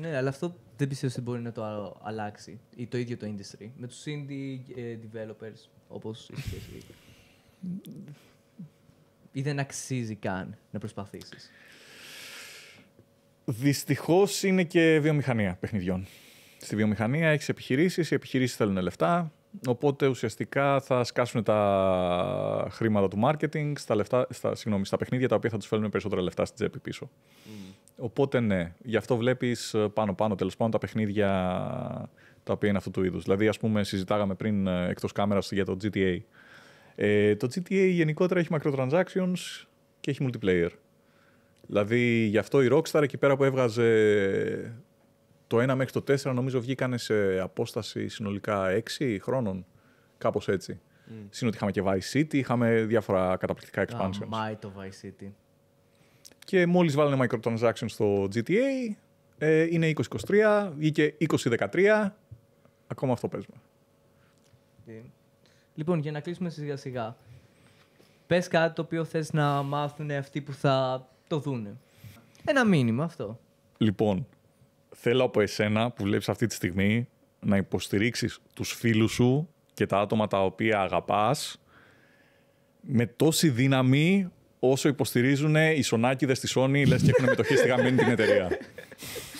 Ναι, αλλά αυτό δεν πιστεύω ότι μπορεί να το αλλάξει ή το ίδιο το industry. Με τους indie ε, developers, όπως ή δεν αξίζει καν να προσπαθήσεις. Δυστυχώς είναι και βιομηχανία παιχνιδιών. Στη βιομηχανία έχεις επιχειρήσεις, οι επιχειρήσεις θέλουν λεφτά. Οπότε ουσιαστικά θα σκάσουν τα χρήματα του marketing στα, λεφτά, στα, συγγνώμη, στα παιχνίδια τα οποία θα τους φέρουν περισσότερα λεφτά στην τσέπη πίσω. Mm. Οπότε ναι, γι' αυτό βλέπεις ε, πάνω-πάνω τέλος πάντων τα παιχνίδια τα οποία είναι αυτού του είδους. Δηλαδή, ας πούμε, συζητάγαμε πριν ε, εκτός κάμερας για το GTA ε, το GTA γενικότερα έχει microtransactions και έχει multiplayer. Δηλαδή γι' αυτό η Rockstar εκεί πέρα που έβγαζε το 1 μέχρι το 4 νομίζω βγήκανε σε απόσταση συνολικά 6 χρόνων, κάπως έτσι. Mm. Συν ότι είχαμε και Vice City, είχαμε διάφορα καταπληκτικά expansions. Αμάι το Vice City. Και μόλις βάλανε microtransactions στο GTA, ε, είναι 2023, βγήκε 2013, ακόμα αυτό παίζουμε. Λοιπόν, για να κλείσουμε σιγά σιγά. Πες κάτι το οποίο θες να μάθουν αυτοί που θα το δούνε. Ένα μήνυμα αυτό. Λοιπόν, θέλω από εσένα που βλέπεις αυτή τη στιγμή να υποστηρίξεις τους φίλους σου και τα άτομα τα οποία αγαπάς με τόση δύναμη όσο υποστηρίζουν οι σονάκιδες στη Sony, λες και έχουν μετοχή στη γαμμένη την εταιρεία.